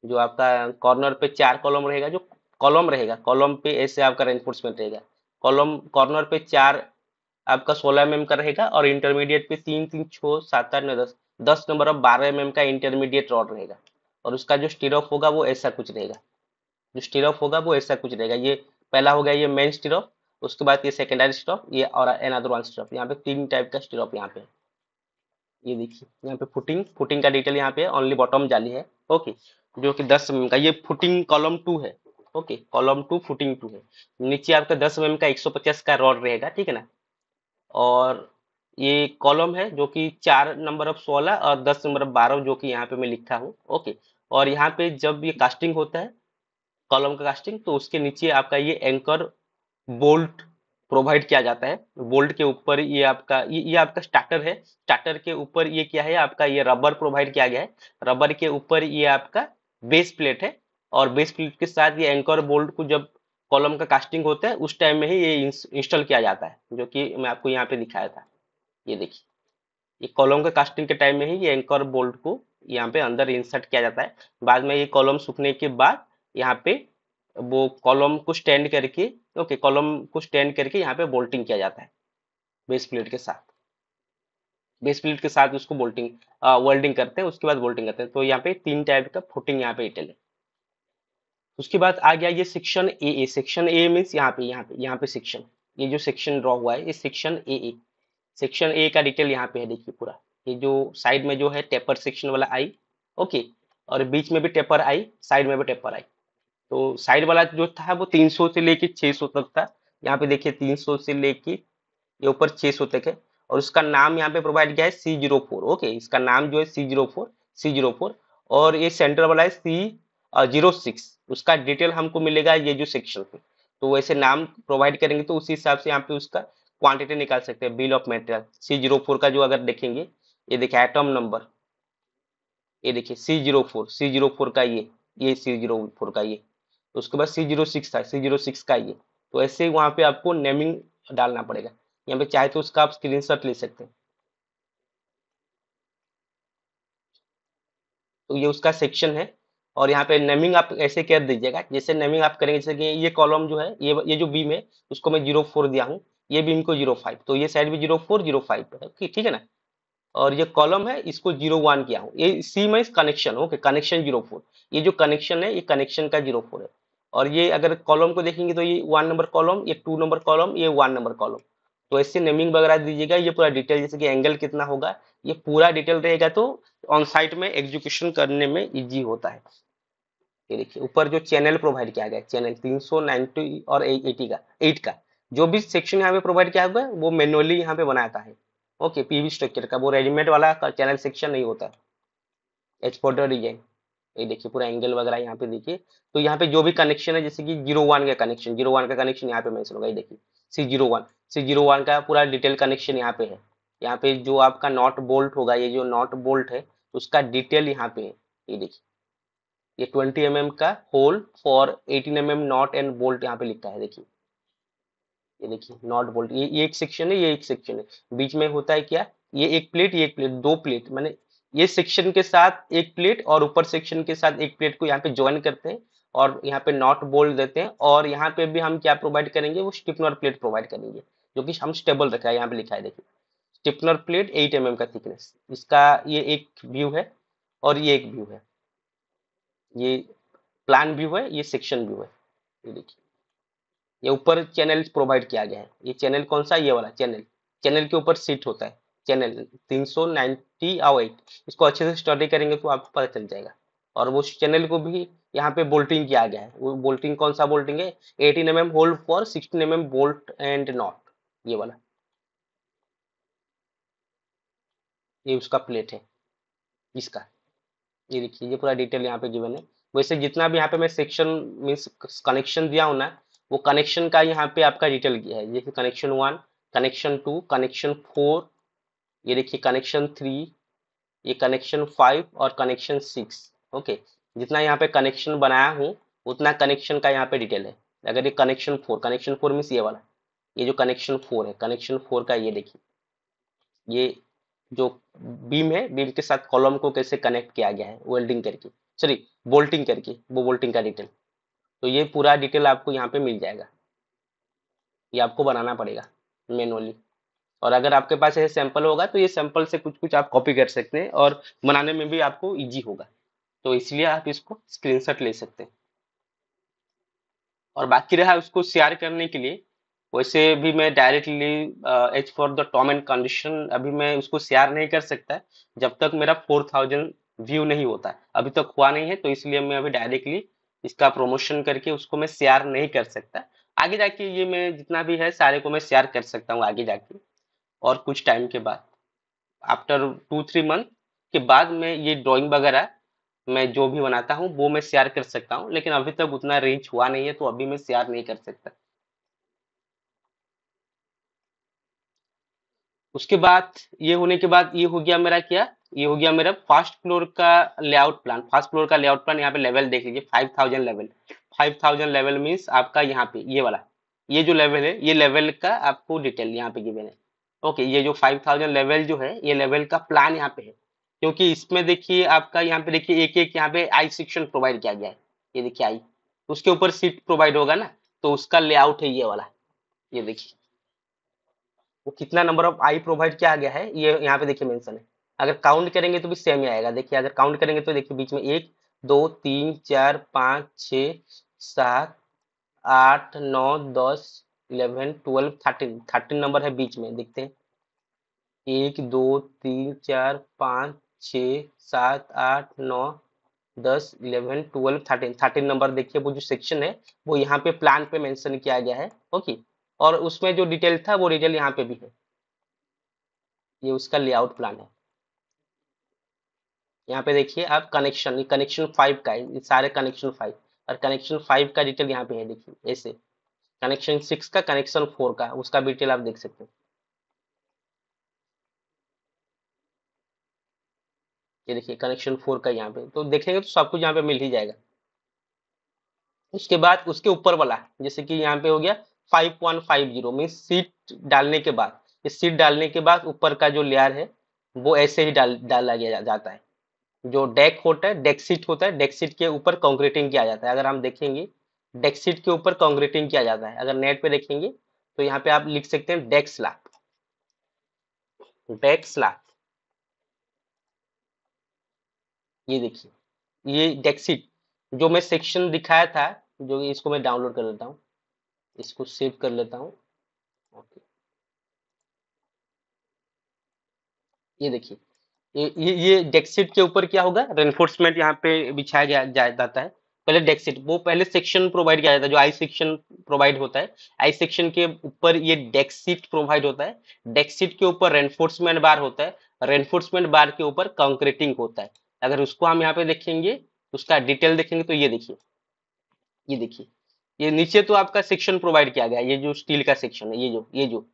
जो आपका कॉर्नर पे चार कॉलम रहेगा जो कॉलम रहेगा कॉलम पे ऐसे आपका रेनफोर्समेंट रहेगा कॉलम कॉर्नर पे चार आपका सोलह एम mm का रहेगा और इंटरमीडिएट पे तीन तीन छः सात आठ नौ दस दस नंबर और बारह एम mm का इंटरमीडिएट रॉड रहेगा और उसका जो स्टीरॉफ होगा वो ऐसा कुछ रहेगा जो स्टीरऑफ होगा वो ऐसा कुछ रहेगा ये पहला हो गया ये मेन स्टीरॉफ उसके बाद ये सेकेंडरी स्टॉप ये और एनादर वन स्टॉप यहाँ पे तीन टाइप का स्टॉप यहाँ पे ये देखिए यहाँ पे फुटिंग फुटिंग का डिटेल यहाँ पे ओनली बॉटम जाली है ओके जो कि दस एम mm का ये फुटिंग कॉलम टू है okay column two footing two है नीचे आपका दस एम mm का 150 का रॉड रहेगा ठीक है ना और ये कॉलम है जो कि चार नंबर ऑफ सोलह और दस नंबर ऑफ बारह जो कि यहाँ पे मैं लिखा हूँ ओके और यहाँ पे जब ये कास्टिंग होता है कॉलम का कास्टिंग तो उसके नीचे आपका ये एंकर बोल्ट प्रोवाइड किया जाता है बोल्ट के ऊपर ये आपका ये, ये आपका स्टार्टर है स्टार्टर के ऊपर ये क्या है आपका ये रबर प्रोवाइड किया गया है रबर के ऊपर ये आपका बेस प्लेट है और बेस प्लेट के साथ ये एंकर बोल्ट को जब कॉलम का कास्टिंग होता है उस टाइम में ही ये इंस्टॉल किया जाता है जो कि मैं आपको यहाँ पे दिखाया था ये देखिए ये कॉलम का कास्टिंग के टाइम में ही ये एंकर बोल्ट को यहाँ पे अंदर इंसर्ट किया जाता है बाद में ये कॉलम सूखने के बाद यहाँ पे वो कॉलम को स्टैंड करके ओके कॉलम को स्टैंड करके यहाँ पे बोल्टिंग किया जाता है बेस प्लेट के साथ बेस प्लेट के साथ उसको बोल्टिंग वेल्डिंग करते हैं उसके बाद बोल्टिंग करते हैं तो यहाँ पे तीन टाइप का फुटिंग यहाँ पे इटेल है उसके बाद आ गया ये section A A section A means यहाँ पे यहाँ पे यहाँ पे सेक्शन ये जो सेक्शन ड्रॉ हुआ है ये सेक्शन ए ए सेक्शन ए का डिटेल यहाँ पे है देखिए पूरा ये जो साइड में जो है टेपर सेक्शन वाला आई ओके और बीच में भी टेपर आई साइड में भी टेपर आई तो साइड वाला जो था वो 300 से लेके 600 तक था यहाँ पे देखिए 300 से लेके ये ऊपर 600 तक है और उसका नाम यहाँ पे प्रोवाइड किया है सी जीरो फोर ओके इसका नाम जो है C zero four C zero four और ये सेंटर वाला है सी जीरो सिक्स उसका डिटेल हमको मिलेगा ये जो सेक्शन पे तो वैसे नाम प्रोवाइड करेंगे तो उसी हिसाब से यहाँ पे उसका क्वांटिटी निकाल सकते हैं bill of material C zero four का जो अगर देखेंगे ये देखिए आइटम नंबर ये देखिए C zero four C zero four का ये ये सी जीरो फोर का ये तो उसके बाद सी जीरो सिक्स था सी जीरो सिक्स का ये तो ऐसे वहाँ पे आपको नेमिंग डालना पड़ेगा यहाँ पे चाहे तो उसका आप स्क्रीन ले सकते हैं तो ये उसका सेक्शन है और यहाँ पे नेमिंग आप ऐसे कर दीजिएगा जैसे नेमिंग आप करेंगे जैसे कि ये कॉलम जो है ये ये जो बीम है उसको मैं जीरो फोर दिया हूँ ये बीम को जीरो फाइव तो ये साइड भी जीरो फोर जीरो फाइव है ठीक है ना और ये कॉलम है इसको जीरो वन किया हूँ ये सी में connection okay connection zero four ये जो कनेक्शन है ये कनेक्शन का जीरो फोर है और ये अगर कॉलम को देखेंगे तो ये वन नंबर कॉलम ये टू नंबर कॉलम ये वन नंबर कॉलम तो ऐसे नेमिंग वगैरह दीजिएगा ये पूरा डिटेल जैसे कि एंगल कितना होगा ये पूरा डिटेल रहेगा तो ऑन साइट में एग्जीक्यूशन करने में इजी होता है ये देखिए ऊपर जो चैनल प्रोवाइड किया गया चैनल तीन और एटी का एट का जो भी सेक्शन यहाँ पे प्रोवाइड किया हुआ है वो मैनुअली यहाँ पे बनाता है ओके पीवी स्ट्रक्चर का वो रेडीमेड वाला चैनल सेक्शन नहीं होता एक्सपोर्टर डिजाइन ये देखिए पूरा एंगल वगैरह यहाँ पे देखिए तो यहाँ पे जो भी कनेक्शन है जैसे कि जीरो वन का कनेक्शन जीरो वन का कनेक्शन यहाँ पे मैं होगा ये देखिए C zero one C zero one का पूरा डिटेल कनेक्शन यहाँ पे है यहाँ पे जो आपका नॉट बोल्ट होगा ये जो नॉट बोल्ट है उसका डिटेल यहाँ पे है ये देखिए ये ट्वेंटी एम mm का hole for eighteen M nut and bolt यहाँ पे लिखा है देखिए ये देखिए नॉट बोल्ट ये एक सेक्शन है ये एक सेक्शन है बीच में होता है क्या ये एक प्लेट ये एक प्लेट दो प्लेट मैंने ये सेक्शन के साथ एक प्लेट और ऊपर सेक्शन के साथ एक प्लेट को यहाँ पे ज्वाइन करते हैं और यहाँ पे नॉट बोल्ट देते हैं और यहाँ पे भी हम क्या प्रोवाइड करेंगे वो स्टिपनर प्लेट प्रोवाइड करेंगे जो कि हम स्टेबल रखा है यहाँ पे लिखा है देखिए stiffener plate eight M mm का थिकनेस इसका ये एक व्यू है और ये एक व्यू है ये प्लान व्यू है ये सेक्शन व्यू है ये देखिए ये ऊपर चैनल प्रोवाइड किया गया है ये चैनल कौन सा ये वाला चैनल चैनल के ऊपर सीट होता है चैनल तीन सौ नाइन्टी एट इसको अच्छे से स्टडी करेंगे तो आपको पता चल जाएगा और उस चैनल को भी यहाँ पे बोल्टिंग किया गया है वो बोल्टिंग कौन सा बोल्टिंग है eighteen M M hold for sixteen M M bolt and nut ये वाला ये उसका प्लेट है इसका ये देखिए ये पूरा डिटेल यहाँ पे गिवन है वैसे जितना भी यहाँ पे मैं सेक्शन मीन्स कनेक्शन दिया हूं ना वो कनेक्शन का यहाँ पे आपका डिटेल है जैसे connection one connection two connection four ये देखिए कनेक्शन थ्री ये कनेक्शन फाइव और कनेक्शन सिक्स ओके जितना यहाँ पे कनेक्शन बनाया हूँ उतना कनेक्शन का यहाँ पे डिटेल है अगर ये connection four connection four means ये वाला ये जो कनेक्शन फोर है कनेक्शन फोर का ये देखिए ये जो बीम है बीम के साथ कॉलम को कैसे कनेक्ट किया गया है वेल्डिंग करके सॉरी बोल्टिंग करके वो बोल्टिंग का डिटेल तो ये पूरा डिटेल आपको यहाँ पे मिल जाएगा ये आपको बनाना पड़ेगा मैनुअली और अगर आपके पास यह सैंपल होगा तो ये सैंपल से कुछ कुछ आप कॉपी कर सकते हैं और बनाने में भी आपको ईजी होगा तो इसलिए आप इसको स्क्रीनशॉट ले सकते हैं और बाकी रहा उसको शेयर करने के लिए वैसे भी मैं directly H for the tom and condition अभी मैं उसको शेयर नहीं कर सकता जब तक मेरा फोर थाउजेंड व्यू नहीं होता है अभी तक हुआ नहीं है तो इसलिए मैं अभी डायरेक्टली इसका प्रमोशन करके उसको मैं शेयर नहीं कर सकता आगे जाके ये मैं जितना भी है सारे को मैं शेयर कर सकता हूँ आगे जाके और कुछ टाइम के बाद आफ्टर टू थ्री मंथ के बाद मैं ये ड्राइंग वगैरह मैं जो भी बनाता हूँ वो मैं शेयर कर सकता हूँ लेकिन अभी तक उतना रीच हुआ नहीं है तो अभी मैं शेयर नहीं कर सकता उसके बाद ये होने के बाद ये हो गया मेरा क्या ये हो गया मेरा फर्स्ट फ्लोर का लेआउट प्लान फर्स्ट फ्लोर का लेआउट प्लान यहाँ पे लेवल देख लीजिए five thousand level five thousand level means आपका यहाँ पे ये वाला ये जो लेवल है ये लेवल का आपको डिटेल यहाँ पे गिवेन है ओके ये जो 5000 लेवल जो है ये लेवल का प्लान यहाँ पे है क्योंकि इसमें देखिए आपका यहाँ पे देखिए एक एक यहाँ पे आई सेक्शन प्रोवाइड किया गया है ये देखिए आई उसके ऊपर सीट प्रोवाइड होगा ना तो उसका लेआउट है ये वाला ये देखिए वो कितना नंबर ऑफ आई प्रोवाइड किया गया है ये यहाँ पे देखिए मेंशन है अगर काउंट करेंगे तो भी सेम ही आएगा देखिए अगर काउंट करेंगे तो देखिए बीच में एक दो तीन चार पाँच छ सात आठ नौ दस eleven twelve thirteen thirteen number है बीच में देखते हैं एक दो तीन चार पाँच छ सात आठ नौ दस eleven twelve thirteen thirteen number देखिए वो जो सेक्शन है वो यहाँ पे प्लान पे मेंशन किया गया है ओके और उसमें जो डिटेल था वो डिटेल यहाँ पे भी है ये उसका लेआउट प्लान है यहाँ पे देखिए आप कनेक्शन कनेक्शन फाइव का है सारे कनेक्शन फाइव और कनेक्शन फाइव का डिटेल यहाँ पे है देखिए ऐसे कनेक्शन सिक्स का कनेक्शन फोर का उसका डिटेल आप देख सकते हैं ये देखिए कनेक्शन फोर का यहाँ पे तो देखेंगे तो सब कुछ यहाँ पे मिल ही जाएगा उसके बाद उसके ऊपर वाला जैसे कि यहाँ पे हो गया five one five zero mean seat डालने के बाद इस सीट डालने के बाद ऊपर का जो लेयर है वो ऐसे ही डाल डाला गया जा, जाता है जो डेक होता है डेक सीट होता है डेक सीट के ऊपर कॉन्क्रीटिंग किया जाता है अगर हम देखेंगे डेक्सिट के ऊपर कॉन्ग्रेटिंग किया जाता है अगर नेट पे देखेंगे तो यहाँ पे आप लिख सकते हैं डेक्स लाख डेक्स लाख ये देखिए ये डेक्सिट जो मैं सेक्शन दिखाया था जो इसको मैं डाउनलोड कर लेता हूँ इसको सेव कर लेता हूँ ओके ये देखिए ये ये डेक्सिट के ऊपर क्या होगा रेनफोर्समेंट यहाँ पे बिछाया जाता है पहले डेक्सिट वो पहले सेक्शन प्रोवाइड किया जाता है जो आई सेक्शन प्रोवाइड होता है आई सेक्शन के ऊपर ये डेक्सिट प्रोवाइड होता है डेक्सिट के ऊपर रेनफोर्समेंट बार होता है रेनफोर्समेंट बार के ऊपर कंक्रीटिंग होता है अगर उसको हम यहाँ पे देखेंगे उसका डिटेल देखेंगे तो ये देखिए ये देखिए ये नीचे तो आपका सेक्शन प्रोवाइड किया गया ये जो स्टील का सेक्शन है ये जो ये जो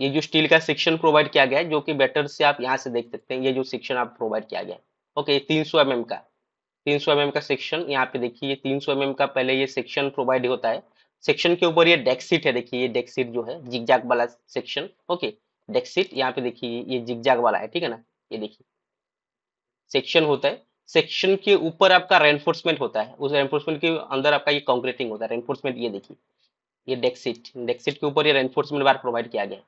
ये जो स्टील का सेक्शन प्रोवाइड किया गया है जो कि बेटर से आप यहाँ से देख सकते हैं ये जो सेक्शन आप प्रोवाइड किया गया है ओके तीन सौ एम mm का तीन सौ एम का सेक्शन यहाँ पे देखिए तीन सौ एम का पहले ये सेक्शन प्रोवाइड होता है सेक्शन के ऊपर ये डेक्सिट है देखिए ये डेक्सिट जो है जिगजाग वाला सेक्शन ओके डेक्सिट यहाँ पे देखिए ये जिगजाग वाला है ठीक है ना ये देखिए सेक्शन होता है सेक्शन के ऊपर आपका रेनफोर्समेंट होता है उस रेनफोर्समेंट के अंदर आपका ये कॉन्क्रीटिंग होता है रेनफोर्समेंट ये देखिए ये डेक्सिट डेक्सिट के ऊपर ये रेनफोर्समेंट बार प्रोवाइड किया गया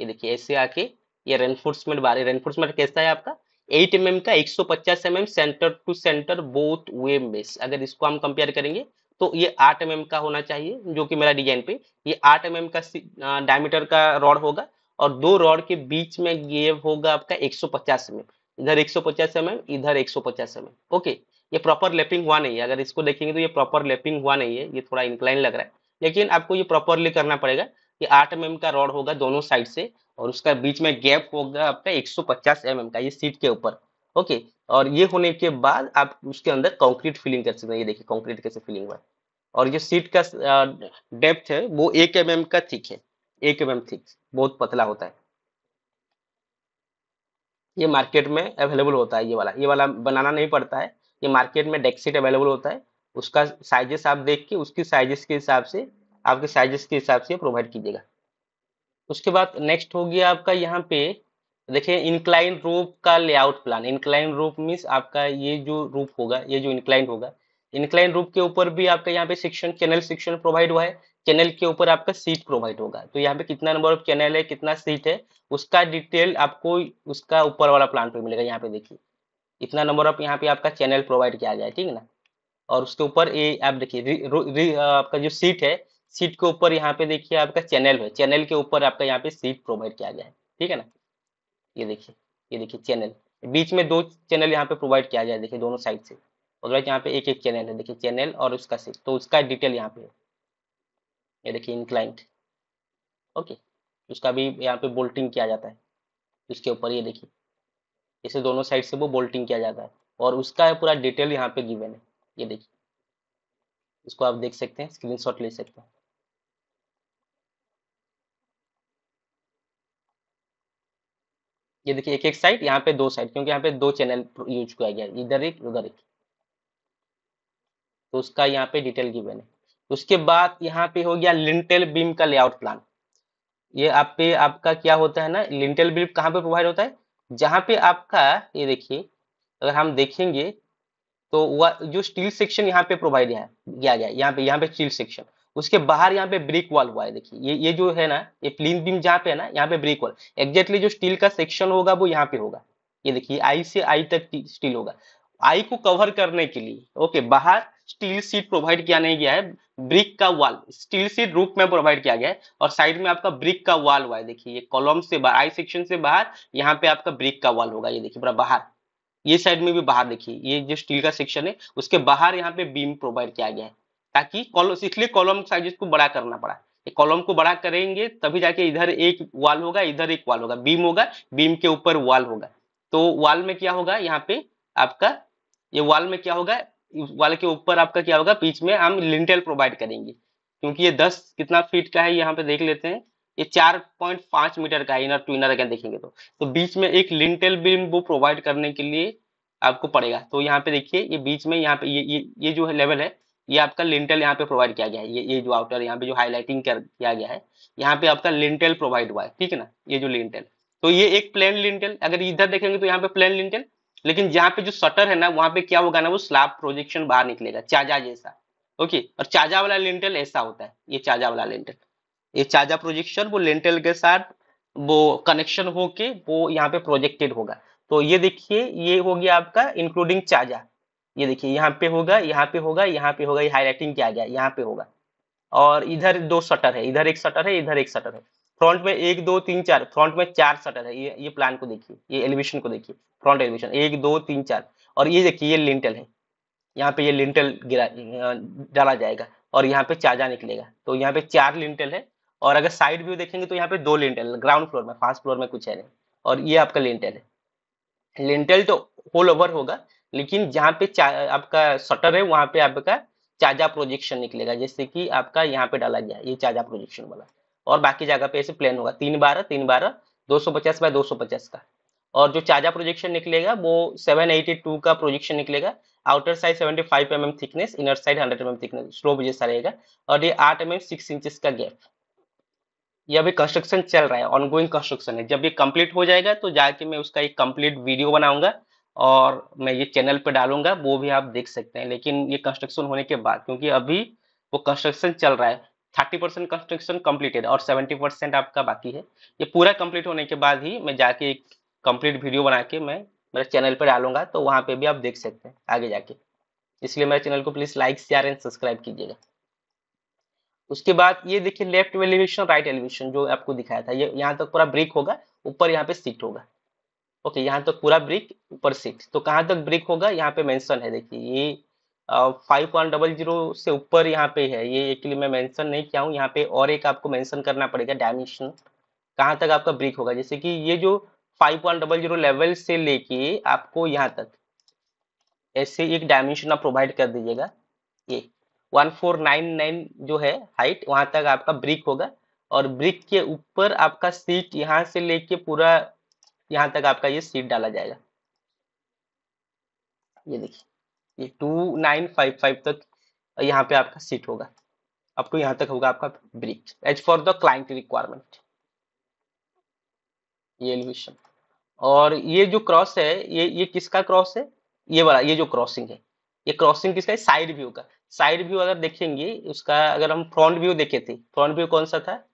ये देखिए ऐसे आके ये रेनफोर्समेंट बार रेनफोर्समेंट कैसा है आपका एट एम का एक सौ पचास M M centre to centre both way base अगर इसको हम कंपेयर करेंगे तो ये आठ एम का होना चाहिए जो कि मेरा डिजाइन पे ये आठ एम का डायमीटर का रॉड होगा और दो रॉड के बीच में गेव होगा आपका एक सौ पचास एम इधर एक सौ पचास एम इधर एक सौ पचास एम ओके ये प्रॉपर लेपिंग हुआ नहीं है अगर इसको देखेंगे तो ये प्रॉपर लेपिंग हुआ नहीं है ये थोड़ा इंक्लाइन लग रहा है लेकिन आपको ये प्रॉपरली करना पड़ेगा ये 8 एम mm का रॉड होगा दोनों साइड से और उसका बीच में गैप होगा आपका 150 सौ mm का ये सीट के ऊपर ओके और ये होने के बाद आप उसके अंदर कंक्रीट फिलिंग कर सकते हैं ये देखिए कंक्रीट कैसे फिलिंग हुआ और जो सीट का डेप्थ है वो एक एम mm का थिक है एक एम mm थिक बहुत पतला होता है ये मार्केट में अवेलेबल होता है ये वाला ये वाला बनाना नहीं पड़ता है ये मार्केट में डेक्सीट अवेलेबल होता है उसका साइजेस आप देख के उसकी साइजेस के हिसाब से आपके साइजेस के हिसाब से प्रोवाइड कीजिएगा उसके बाद नेक्स्ट हो गया आपका यहाँ पे देखिए इंक्लाइन रूप का layout plan incline roof means आपका ये जो रूप होगा ये जो इंक्लाइन होगा इंक्लाइन रूप के ऊपर भी आपका यहाँ पे सेक्शन चैनल सेक्शन प्रोवाइड हुआ है चैनल के ऊपर आपका सीट प्रोवाइड होगा तो यहाँ पे कितना नंबर ऑफ चैनल है कितना सीट है उसका डिटेल आपको उसका ऊपर वाला प्लान पे मिलेगा यहाँ पे देखिए इतना नंबर ऑफ यहाँ पे आपका चैनल प्रोवाइड किया जाए ठीक है ना और उसके ऊपर ये आप देखिए आपका जो सीट है सीट के ऊपर यहाँ पे देखिए आपका चैनल है चैनल के ऊपर आपका यहाँ पे सीट प्रोवाइड किया गया है ठीक है ना ये देखिए ये देखिए चैनल बीच में दो चैनल यहाँ पे प्रोवाइड किया गया है देखिए दोनों साइड से और यहाँ पे एक एक चैनल है देखिए चैनल और उसका सीट तो उसका डिटेल यहाँ पे ये देखिए इंक्लाइंट ओके उसका भी यहाँ पे बोल्टिंग किया जाता है उसके ऊपर ये देखिए इसे दोनों साइड से वो बोल्टिंग किया जाता है और उसका पूरा डिटेल यहाँ पे गिवन है ये देखिए इसको आप देख सकते हैं स्क्रीनशॉट ले सकते हैं ये देखिए एक एक साइड यहाँ पे दो साइड क्योंकि यहाँ पे दो चैनल यूज किया गया इधर एक उधर एक तो उसका यहाँ पे डिटेल गिवन है उसके बाद यहाँ पे हो गया लिंटेल बीम का लेआउट प्लान ये आप पे आपका क्या होता है ना लिंटेल बीम कहाँ पे प्रोवाइड होता है जहाँ पे आपका ये देखिए अगर हम देखेंगे तो वह जो स्टील सेक्शन यहाँ पे प्रोवाइड है किया गया यहाँ पे यहाँ पे स्टील सेक्शन उसके बाहर यहाँ पे ब्रिक वॉल हुआ है देखिए ये ये जो है ना ये प्लीन बीम जहाँ पे है ना यहाँ पे ब्रिक वॉल एग्जैक्टली जो स्टील का सेक्शन होगा वो यहाँ पे होगा ये देखिए आई से आई तक स्टील होगा आई को कवर करने के लिए ओके बाहर स्टील सीट प्रोवाइड किया नहीं गया है ब्रिक का वॉल स्टील सीट रूप में प्रोवाइड किया गया है और साइड में आपका ब्रिक का वॉल हुआ है देखिए ये कॉलम से बाहर आई सेक्शन से बाहर यहाँ पे आपका ब्रिक का वॉल होगा ये देखिए पूरा बाहर ये साइड में भी बाहर देखिए ये जो स्टील का सेक्शन है उसके बाहर यहाँ पे बीम प्रोवाइड किया गया है ताकि इसलिए कॉलम साइज को बड़ा करना पड़ा कॉलम को बड़ा करेंगे तभी जाके इधर एक वाल होगा इधर एक वाल होगा बीम होगा बीम के ऊपर वाल होगा तो वाल में क्या होगा यहाँ पे आपका ये वाल में क्या होगा वाल के ऊपर आपका क्या होगा बीच में हम लिंटेल प्रोवाइड करेंगे क्योंकि ये दस कितना फीट का है यहाँ पे देख लेते हैं ये चार पॉइंट पांच मीटर का इनर टू इनर अगर देखेंगे तो तो बीच में एक लिंटेल बीम वो प्रोवाइड करने के लिए आपको पड़ेगा तो यहाँ पे देखिए ये बीच में यहाँ पे ये ये, ये जो है लेवल है ये आपका लिंटेल यहाँ पे प्रोवाइड किया गया है ये ये जो आउटर यहाँ पे जो हाईलाइटिंग कर किया गया है यहाँ पे आपका लिंटेल प्रोवाइड हुआ है ठीक है ना ये जो लिंटेल तो ये एक प्लेन लिंटेल अगर इधर देखेंगे तो यहाँ पे प्लेन लिंटेल लेकिन जहाँ पे जो शटर है ना वहाँ पे क्या होगा ना वो स्लाब प्रोजेक्शन बाहर निकलेगा चाजा जैसा ओके और चाजा वाला लिंटेल ऐसा होता है ये चाजा वाला लिंटेल ये चाजा प्रोजेक्शन वो लेंटेल के साथ वो कनेक्शन होके वो यहाँ पे प्रोजेक्टेड होगा तो ये देखिए ये हो गया आपका इंक्लूडिंग चाजा ये देखिए यहाँ पे होगा यहाँ पे होगा यहाँ पे होगा ये हाईलाइटिंग किया गया यहाँ पे होगा और इधर दो शटर है इधर एक शटर है इधर एक शटर है फ्रंट में एक दो तीन चार फ्रंट में चार शटर है ये ये प्लान को देखिए ये एलिवेशन को देखिए फ्रंट एलिवेशन एक दो तीन चार और ये देखिए ये लिंटल है यहाँ पे ये लिंटल गिरा डाला जाएगा और यहाँ पे चाजा निकलेगा तो यहाँ पे चार लिंटल है और अगर साइड व्यू देखेंगे तो यहाँ पे दो लिंटल ग्राउंड फ्लोर में फर्स्ट फ्लोर में कुछ है नहीं और ये आपका लिंटल है लिंटल तो होल ओवर होगा लेकिन जहाँ पे आपका शटर है वहां पे आपका चाजा प्रोजेक्शन निकलेगा जैसे कि आपका यहाँ पे डाला गया ये चाजा प्रोजेक्शन वाला और बाकी जगह पे ऐसे प्लेन होगा तीन बारह तीन बारह दो सौ पचास बाय दो सौ पचास का और जो चाजा प्रोजेक्शन निकलेगा वो सेवन एटी टू का प्रोजेक्शन निकलेगा outer side seventy five M M thickness inner side hundred M M thickness slope जैसा रहेगा और ये आठ एम एम सिक्स इंचज का गैप ये अभी कंस्ट्रक्शन चल रहा है ऑनगोइंग कंस्ट्रक्शन है जब ये कंप्लीट हो जाएगा तो जाके मैं उसका एक कंप्लीट वीडियो बनाऊंगा और मैं ये चैनल पे डालूंगा वो भी आप देख सकते हैं लेकिन ये कंस्ट्रक्शन होने के बाद क्योंकि अभी वो कंस्ट्रक्शन चल रहा है थर्टी परसेंट कंस्ट्रक्शन कम्प्लीटेड और सेवेंटी परसेंट आपका बाकी है ये पूरा कम्प्लीट होने के बाद ही मैं जाके एक कम्प्लीट वीडियो बना के मैं मेरे चैनल पर डालूंगा तो वहाँ पर भी आप देख सकते हैं आगे जाके इसलिए मेरे चैनल को please like share and subscribe कीजिएगा उसके बाद ये देखिए लेफ्ट एलिवेशन राइट एलिवेशन जो आपको दिखाया था ये यहाँ तक पूरा ब्रेक होगा ऊपर यहाँ पे सीट होगा ओके यहाँ तक तो पूरा ब्रिक ऊपर सिक्स तो कहाँ तक ब्रिक होगा यहाँ पे मेंशन है देखिए ये फाइव वन डबल जीरो से ऊपर यहाँ पे है ये एक्चुअली मैं मेंशन नहीं किया हूँ यहाँ पे और एक आपको मेंशन करना पड़ेगा डायमेंशन कहाँ तक आपका ब्रिक होगा जैसे कि ये जो five one double zero level से लेके आपको यहाँ तक ऐसे एक डायमेंशन आप प्रोवाइड कर दीजिएगा ये वन फोर नाइन नाइन जो है हाइट वहाँ तक आपका ब्रिक होगा और ब्रिक के ऊपर आपका सीट यहाँ से लेके पूरा यहां तक आपका ये सीट डाला जाएगा ये देखिए ये टू नाइन फाइव फाइव तक यहाँ पे आपका सीट होगा अप टू यहाँ तक होगा आपका bridge as for the client requirement ये एलिवेशन और ये जो क्रॉस है ये ये किसका क्रॉस है ये वाला ये जो क्रॉसिंग है ये क्रॉसिंग किसका है साइड व्यू का साइड व्यू अगर देखेंगे उसका अगर हम फ्रंट व्यू देखे थे फ्रंट व्यू कौन सा था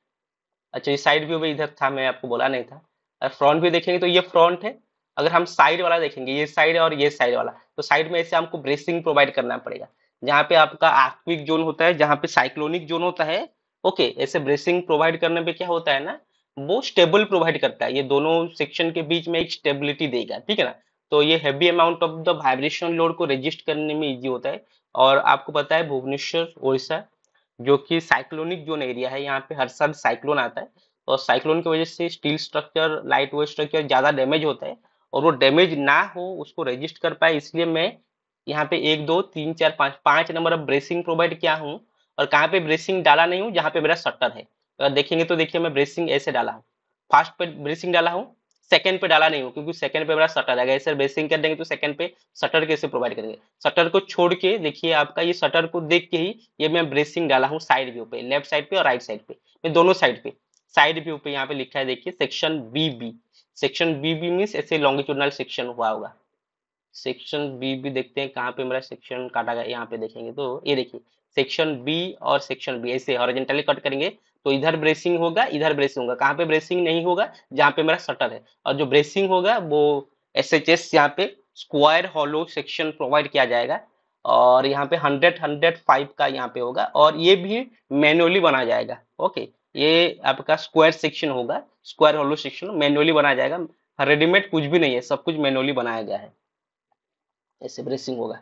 अच्छा ये साइड व्यू भी इधर था मैं आपको बोला नहीं था फ्रंट भी देखेंगे तो ये फ्रंट है अगर हम साइड वाला देखेंगे ये साइड और ये साइड वाला तो साइड में ऐसे हमको ब्रेसिंग प्रोवाइड करना पड़ेगा जहाँ पे आपका आर्कविक जोन होता है जहाँ पे साइक्लोनिक जोन होता है ओके ऐसे ब्रेसिंग प्रोवाइड करने पे क्या होता है ना वो स्टेबल प्रोवाइड करता है ये दोनों सेक्शन के बीच में एक स्टेबिलिटी देगा ठीक है ना तो ये heavy amount of the vibration load को रजिस्ट करने में इजी होता है और आपको पता है भुवनेश्वर उड़ीसा जो कि साइक्लोनिक जोन एरिया है यहाँ पे हर साल साइक्लोन आता है और साइक्लोन की वजह से steel structure light weight structure ज़्यादा डैमेज होता है और वो डैमेज ना हो उसको रजिस्ट कर पाए इसलिए मैं यहाँ पे एक दो तीन चार पाँच पाँच नंबर अब ब्रेसिंग प्रोवाइड किया हूँ और कहाँ पे ब्रेसिंग डाला नहीं हूँ जहाँ पे मेरा शटर है अगर देखेंगे तो देखिए मैं ब्रेसिंग ऐसे डाला हूँ फर्स्ट पे ब्रेसिंग डाला हूँ सेकंड पे डाला नहीं हूँ क्योंकि सेकंड पे मेरा शटर है अगर ऐसे ब्रेसिंग कर देंगे तो सेकंड पे शटर कैसे प्रोवाइड करेंगे शटर को छोड़ के देखिए आपका ये शटर को देख के ही ये मैं ब्रेसिंग डाला हूँ साइड व्यू पे लेफ्ट साइड पे और राइट साइड पे मैं दोनों साइड पे साइड व्यू पे यहाँ पे लिखा है देखिए section B B section B B mean ऐसे लॉन्गिट्यूडनल सेक्शन हुआ होगा सेक्शन बी बी देखते हैं कहाँ पे मेरा सेक्शन काटा गया यहाँ पे देखेंगे तो ये देखिए सेक्शन बी और सेक्शन बी ऐसे ऑरिजेंटली कट करेंगे तो इधर ब्रेसिंग होगा इधर ब्रेसिंग होगा कहाँ पे ब्रेसिंग नहीं होगा जहाँ पे मेरा शटर है और जो ब्रेसिंग होगा वो एस एच एस यहाँ पे स्क्वायर हॉलो सेक्शन प्रोवाइड किया जाएगा और यहाँ पे हंड्रेड हंड्रेड फाइव का यहाँ पे होगा और ये भी मैनुअली बना जाएगा ओके okay. ये आपका स्क्वायर सेक्शन होगा स्क्वायर होलो सेक्शन मैनुअली बनाया जाएगा रेडीमेड कुछ भी नहीं है सब कुछ मैनुअली बनाया गया है ऐसे ब्रेसिंग होगा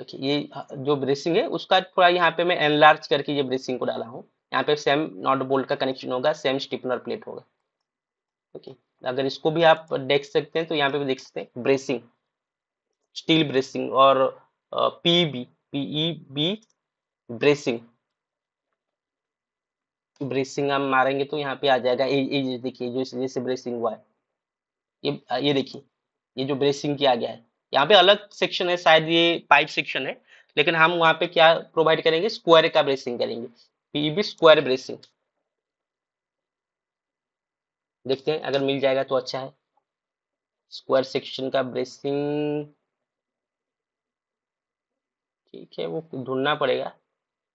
ओके ये जो ब्रेसिंग है उसका थोड़ा यहाँ पे मैं एनलार्ज करके ये ब्रेसिंग को डाला हूँ यहाँ पे सेम नॉट बोल्ट का कनेक्शन होगा सेम स्टिपनर प्लेट होगा ओके अगर इसको भी आप देख सकते हैं तो यहाँ पे भी देख सकते हैं ब्रेसिंग स्टील ब्रेसिंग और P B P E B bracing bracing हम मारेंगे तो यहाँ पे आ जाएगा ये देखिए जो इसलिए से ब्रेसिंग हुआ है ये ये देखिए ये जो ब्रेसिंग किया गया है यहाँ पे अलग सेक्शन है शायद ये पाइप सेक्शन है लेकिन हम वहाँ पे क्या प्रोवाइड करेंगे स्क्वायर का ब्रेसिंग करेंगे पीबी स्क्वायर ब्रेसिंग देखते हैं अगर मिल जाएगा तो अच्छा है स्क्वायर सेक्शन का ब्रेसिंग ठीक है वो ढूंढना पड़ेगा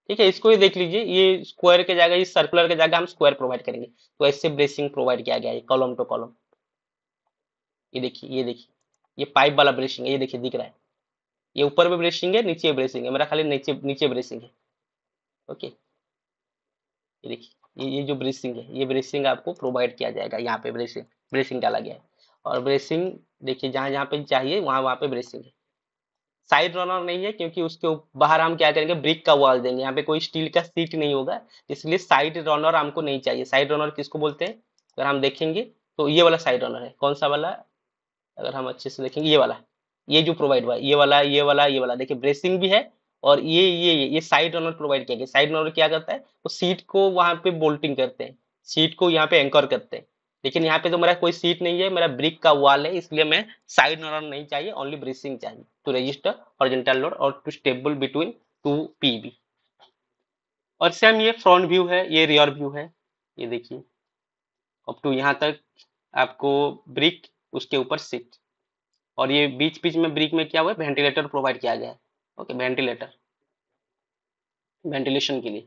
ठीक है इसको ही देख लीजिए ये स्क्वायर के जगह इस सर्कुलर के जगह हम स्क्वायर प्रोवाइड करेंगे तो ऐसे ब्रेसिंग प्रोवाइड किया गया है कॉलम टू कॉलम ये देखिए ये देखिए ये पाइप वाला ब्रेसिंग है ये देखिए दिख रहा है ये ऊपर भी ब्रेसिंग है नीचे ब्रेसिंग है मेरा खाली नीचे नीचे ब्रेसिंग है ओके ये देखिए ये ये जो ब्रेसिंग है ये ब्रेसिंग आपको प्रोवाइड किया जाएगा यहाँ पे ब्रेसिंग ब्रेसिंग डाला गया है और ब्रेसिंग देखिए जहाँ जहाँ पे चाहिए वहाँ वहाँ पे ब्रेसिंग है साइड रनर नहीं है क्योंकि उसके बाहर हम क्या करेंगे ब्रिक का वॉल देंगे यहाँ पे कोई स्टील का सीट नहीं होगा इसलिए साइड रनर हमको नहीं चाहिए साइड रनर किसको बोलते हैं अगर हम देखेंगे तो ये वाला साइड रनर है कौन सा वाला अगर हम अच्छे से देखेंगे ये वाला ये जो प्रोवाइड हुआ ये वाला ये वाला ये वाला देखिए ब्रेसिंग भी है और ये ये ये, ये साइड रनर प्रोवाइड किया गया साइड रनर क्या करता है वो सीट को वहाँ पे बोल्टिंग करते हैं सीट को यहाँ पे एंकर करते हैं लेकिन यहाँ पे तो मेरा कोई सीट नहीं है मेरा ब्रिक का वॉल है इसलिए मैं साइड रनर नहीं चाहिए ओनली ब्रेसिंग चाहिए to register horizontal load और to stable between two PB और सेम ये फ्रंट व्यू है ये रियर व्यू है ये देखिए अब टू यहाँ तक आपको ब्रिक उसके ऊपर सीट और ये बीच बीच में ब्रिक में क्या हुआ है वेंटिलेटर प्रोवाइड किया गया है ओके वेंटिलेटर वेंटिलेशन के लिए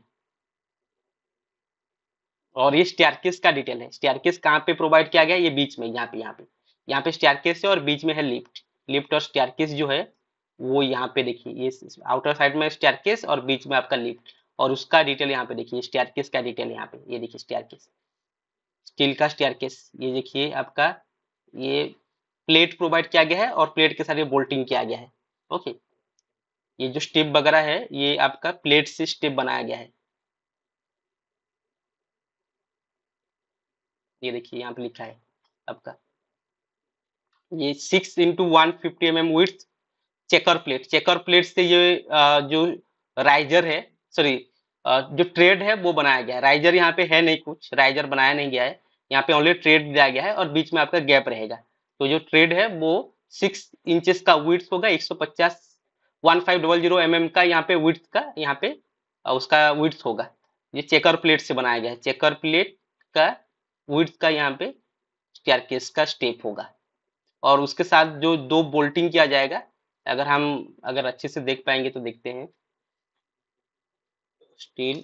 और ये स्टेयरकेस का डिटेल है स्टेयरकेस कहाँ पे प्रोवाइड किया गया ये बीच में यहाँ पे यहाँ पे यहाँ पे स्टेयरकेस है और बीच में है लिफ्ट लिफ्ट और स्टेयरकेस जो है वो यहाँ पे देखिए ये आउटर साइड में स्टेयरकेस और बीच में आपका लिफ्ट और उसका डिटेल यहाँ पे देखिए स्टेयरकेस का डिटेल यहाँ पे ये देखिए स्टेयरकेस स्टील का स्टेयरकेस ये देखिए आपका ये प्लेट प्रोवाइड किया गया है और प्लेट के साथ ये बोल्टिंग किया गया है ओके ये जो स्टेप वगैरह है ये आपका प्लेट से स्टेप बनाया गया है ये देखिए यहाँ पे लिखा है आपका ये six into one fifty M M with checker plate checker plate से ये जो राइजर है सॉरी जो ट्रेड है वो बनाया गया है राइजर यहाँ पे है नहीं कुछ राइजर बनाया नहीं गया है यहाँ पे ओनली ट्रेड दिया गया है और बीच में आपका गैप रहेगा तो जो ट्रेड है वो सिक्स इंचेस का विड्स होगा एक सौ पचास one five double zero M M का यहाँ पे विथ का यहाँ पे उसका विथ होगा ये चेकर प्लेट से बनाया गया है चेकर प्लेट का विड्स का यहाँ पे का स्टेप होगा और उसके साथ जो दो बोल्टिंग किया जाएगा अगर हम अगर अच्छे से देख पाएंगे तो देखते हैं स्टील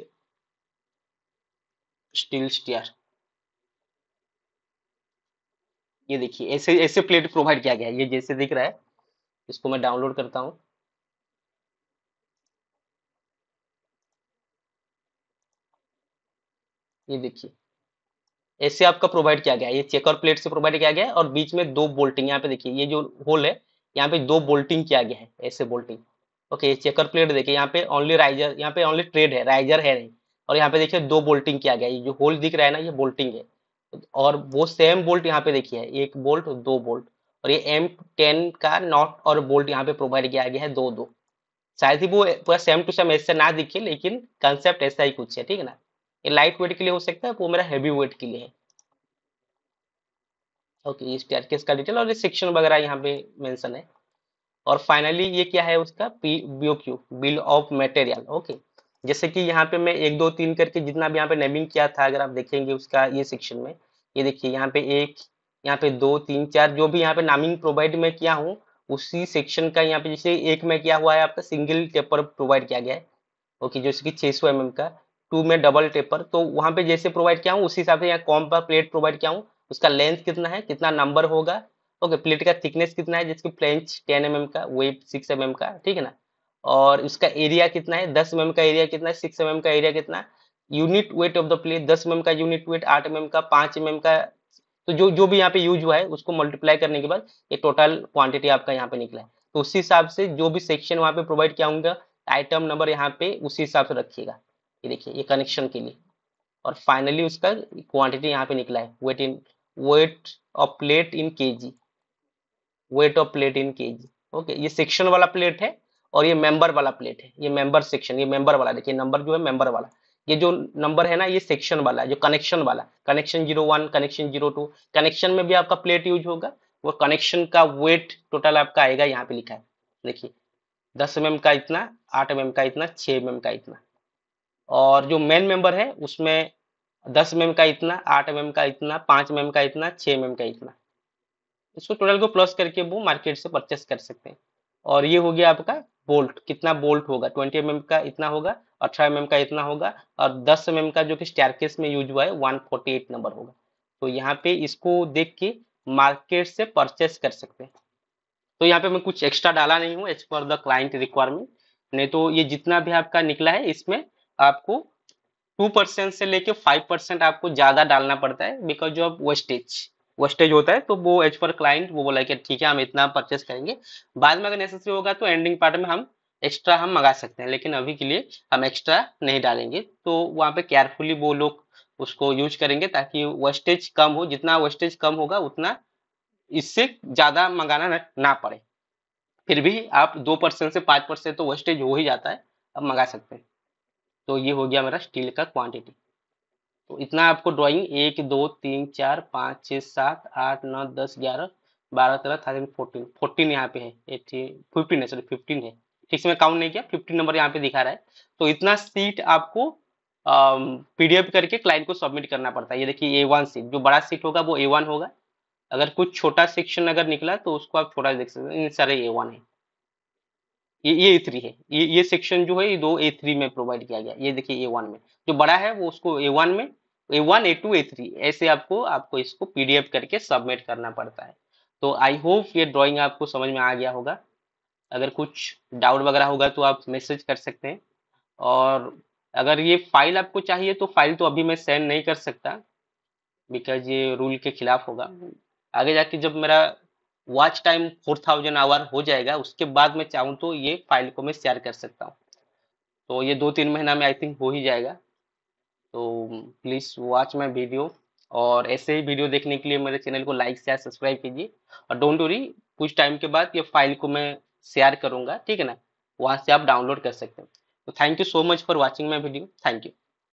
स्टील स्टीयर ये देखिए ऐसे ऐसे प्लेट प्रोवाइड किया गया है ये जैसे दिख रहा है इसको मैं डाउनलोड करता हूं ये देखिए ऐसे आपका प्रोवाइड किया गया है ये चेकर प्लेट से प्रोवाइड किया गया है और बीच में दो बोल्टिंग यहाँ पे देखिए ये जो होल है यहाँ पे दो बोल्टिंग किया गया है ऐसे बोल्टिंग ओके चेकर प्लेट देखिए यहाँ पे ओनली राइजर यहाँ पे ओनली ट्रेड है राइजर है नहीं और यहाँ पे देखिए दो बोल्टिंग किया गया ये जो होल दिख रहा है ना ये बोल्टिंग है और वो सेम बोल्ट यहाँ पे देखिए एक बोल्ट दो बोल्ट और ये एम टेन का नॉट और बोल्ट यहाँ पे प्रोवाइड किया गया है दो दो शायद ही वो पूरा सेम टू सेम ऐसे ना दिखे लेकिन कंसेप्ट ऐसा ही कुछ है ठीक है ना ये लाइट वेट के लिए हो सकता है वो मेरा हैवी वेट के लिए है ओके okay, इस टीआरकेएस का डिटेल और ये सेक्शन वगैरह यहाँ पे मेंशन है और फाइनली ये क्या है उसका P B Q bill of material okay जैसे कि यहाँ पे मैं एक दो तीन करके जितना भी यहाँ पे नेमिंग किया था अगर आप देखेंगे उसका ये सेक्शन में ये देखिए यहाँ पे एक यहाँ पे दो तीन चार जो भी यहाँ पे नामिंग प्रोवाइड में किया हूँ उसी सेक्शन का यहाँ पे जैसे एक में किया हुआ है आपका सिंगल टेपर प्रोवाइड किया गया है ओके जैसे कि छः सौ एम का टू में डबल टेपर तो वहां पे जैसे प्रोवाइड किया हूँ उसी हिसाब से यहाँ कॉम पर प्लेट प्रोवाइड किया हूँ उसका लेंथ कितना है कितना नंबर होगा ओके प्लेट का थिकनेस कितना है जिसकी फ्लेंच टेन एम का वेब सिक्स एम का ठीक है ना और उसका एरिया कितना है दस एम mm का एरिया कितना है सिक्स एम mm का एरिया कितना unit weight of the plate दस एम mm का यूनिट वेट आठ एम का पाँच एम का तो जो जो भी यहाँ पे यूज हुआ है उसको मल्टीप्लाई करने के बाद ये टोटल क्वांटिटी आपका यहाँ पे निकला है तो उसी हिसाब से जो भी सेक्शन वहाँ पे प्रोवाइड किया होंगे आइटम नंबर यहाँ पे उसी हिसाब से रखिएगा ये देखिए ये कनेक्शन के लिए और फाइनली उसका क्वांटिटी यहाँ पे निकला है weight in weight of plate in के वेट ऑफ प्लेट इन के ओके ये सेक्शन वाला प्लेट है और ये मेंबर वाला प्लेट है ये मेंबर सेक्शन ये मेंबर वाला देखिए नंबर जो है मेंबर वाला ये जो नंबर है ना ये सेक्शन वाला जो कनेक्शन वाला connection zero one connection zero two connection में भी आपका प्लेट यूज होगा वो कनेक्शन का वेट टोटल आपका आएगा यहाँ पे लिखा है देखिए दस एम का इतना आठ एम का इतना छः एम का इतना और जो मेन मेंबर है उसमें दस एम का इतना आठ एम का इतना पाँच एम का इतना छः एम का इतना इसको टोटल को प्लस करके वो मार्केट से परचेस कर सकते हैं और ये हो गया आपका बोल्ट कितना बोल्ट होगा ट्वेंटी एम का इतना होगा अठारह एम का इतना होगा और दस एम का जो कि स्टारकेस में यूज हुआ है वन फोर्टी एट नंबर होगा तो यहाँ पे इसको देख के मार्केट से परचेस कर सकते हैं तो यहाँ पे मैं कुछ एक्स्ट्रा डाला नहीं हूँ as per the client requirement नहीं तो ये जितना भी आपका निकला है इसमें आपको टू परसेंट से लेके फाइव परसेंट आपको ज्यादा डालना पड़ता है बिकॉज जो आप वेस्टेज वेस्टेज होता है तो वो एज पर क्लाइंट वो बोला कि ठीक है हम इतना परचेस करेंगे बाद में अगर नेसेसरी होगा तो एंडिंग पार्ट में हम एक्स्ट्रा हम मंगा सकते हैं लेकिन अभी के लिए हम एक्स्ट्रा नहीं डालेंगे तो वहाँ पे केयरफुली वो लोग उसको यूज करेंगे ताकि वेस्टेज कम हो जितना वेस्टेज कम होगा उतना इससे ज़्यादा मंगाना ना पड़े फिर भी आप दो परसेंट से पाँच परसेंट तो वेस्टेज हो ही जाता है अब मंगा सकते हैं तो ये हो गया मेरा स्टील का क्वांटिटी तो इतना आपको ड्राइंग एक दो तीन चार पाँच छः सात आठ नौ दस ग्यारह बारह तेरह थर्टीन फोर्टीन फोर्टीन यहाँ पे है एटीन फिफ्टीन है सॉरी फिफ्टीन है ठीक से मैं काउंट नहीं किया फिफ्टीन नंबर यहाँ पे दिखा रहा है तो इतना सीट आपको पीडीएफ करके क्लाइंट को सबमिट करना पड़ता है ये देखिए ए वन सीट जो बड़ा सीट होगा वो ए वन होगा अगर कुछ छोटा सेक्शन अगर निकला तो उसको आप छोटा देख सकते हैं सारे ए वन है ये ये ए थ्री है ये ये सेक्शन जो है ये दो ए थ्री में प्रोवाइड किया गया ये देखिए ए वन में जो बड़ा है वो उसको ए वन में A one A two A three ऐसे आपको आपको इसको पीडीएफ करके सबमिट करना पड़ता है तो आई होप ये ड्राइंग आपको समझ में आ गया होगा अगर कुछ डाउट वगैरह होगा तो आप मैसेज कर सकते हैं और अगर ये फाइल आपको चाहिए तो फाइल तो अभी मैं सेंड नहीं कर सकता बिकॉज ये रूल के खिलाफ होगा आगे जाके जब मेरा watch time four thousand hour हो जाएगा उसके बाद मैं चाहूँ तो ये फाइल को मैं शेयर कर सकता हूँ तो ये दो तीन महीना में आई थिंक हो ही जाएगा तो प्लीज़ वॉच माई वीडियो और ऐसे ही वीडियो देखने के लिए मेरे चैनल को लाइक शेयर सब्सक्राइब कीजिए और डोंट वरी कुछ टाइम के बाद ये फाइल को मैं शेयर करूँगा ठीक है ना वहाँ से आप डाउनलोड कर सकते हैं तो thank you so much for watching my video thank you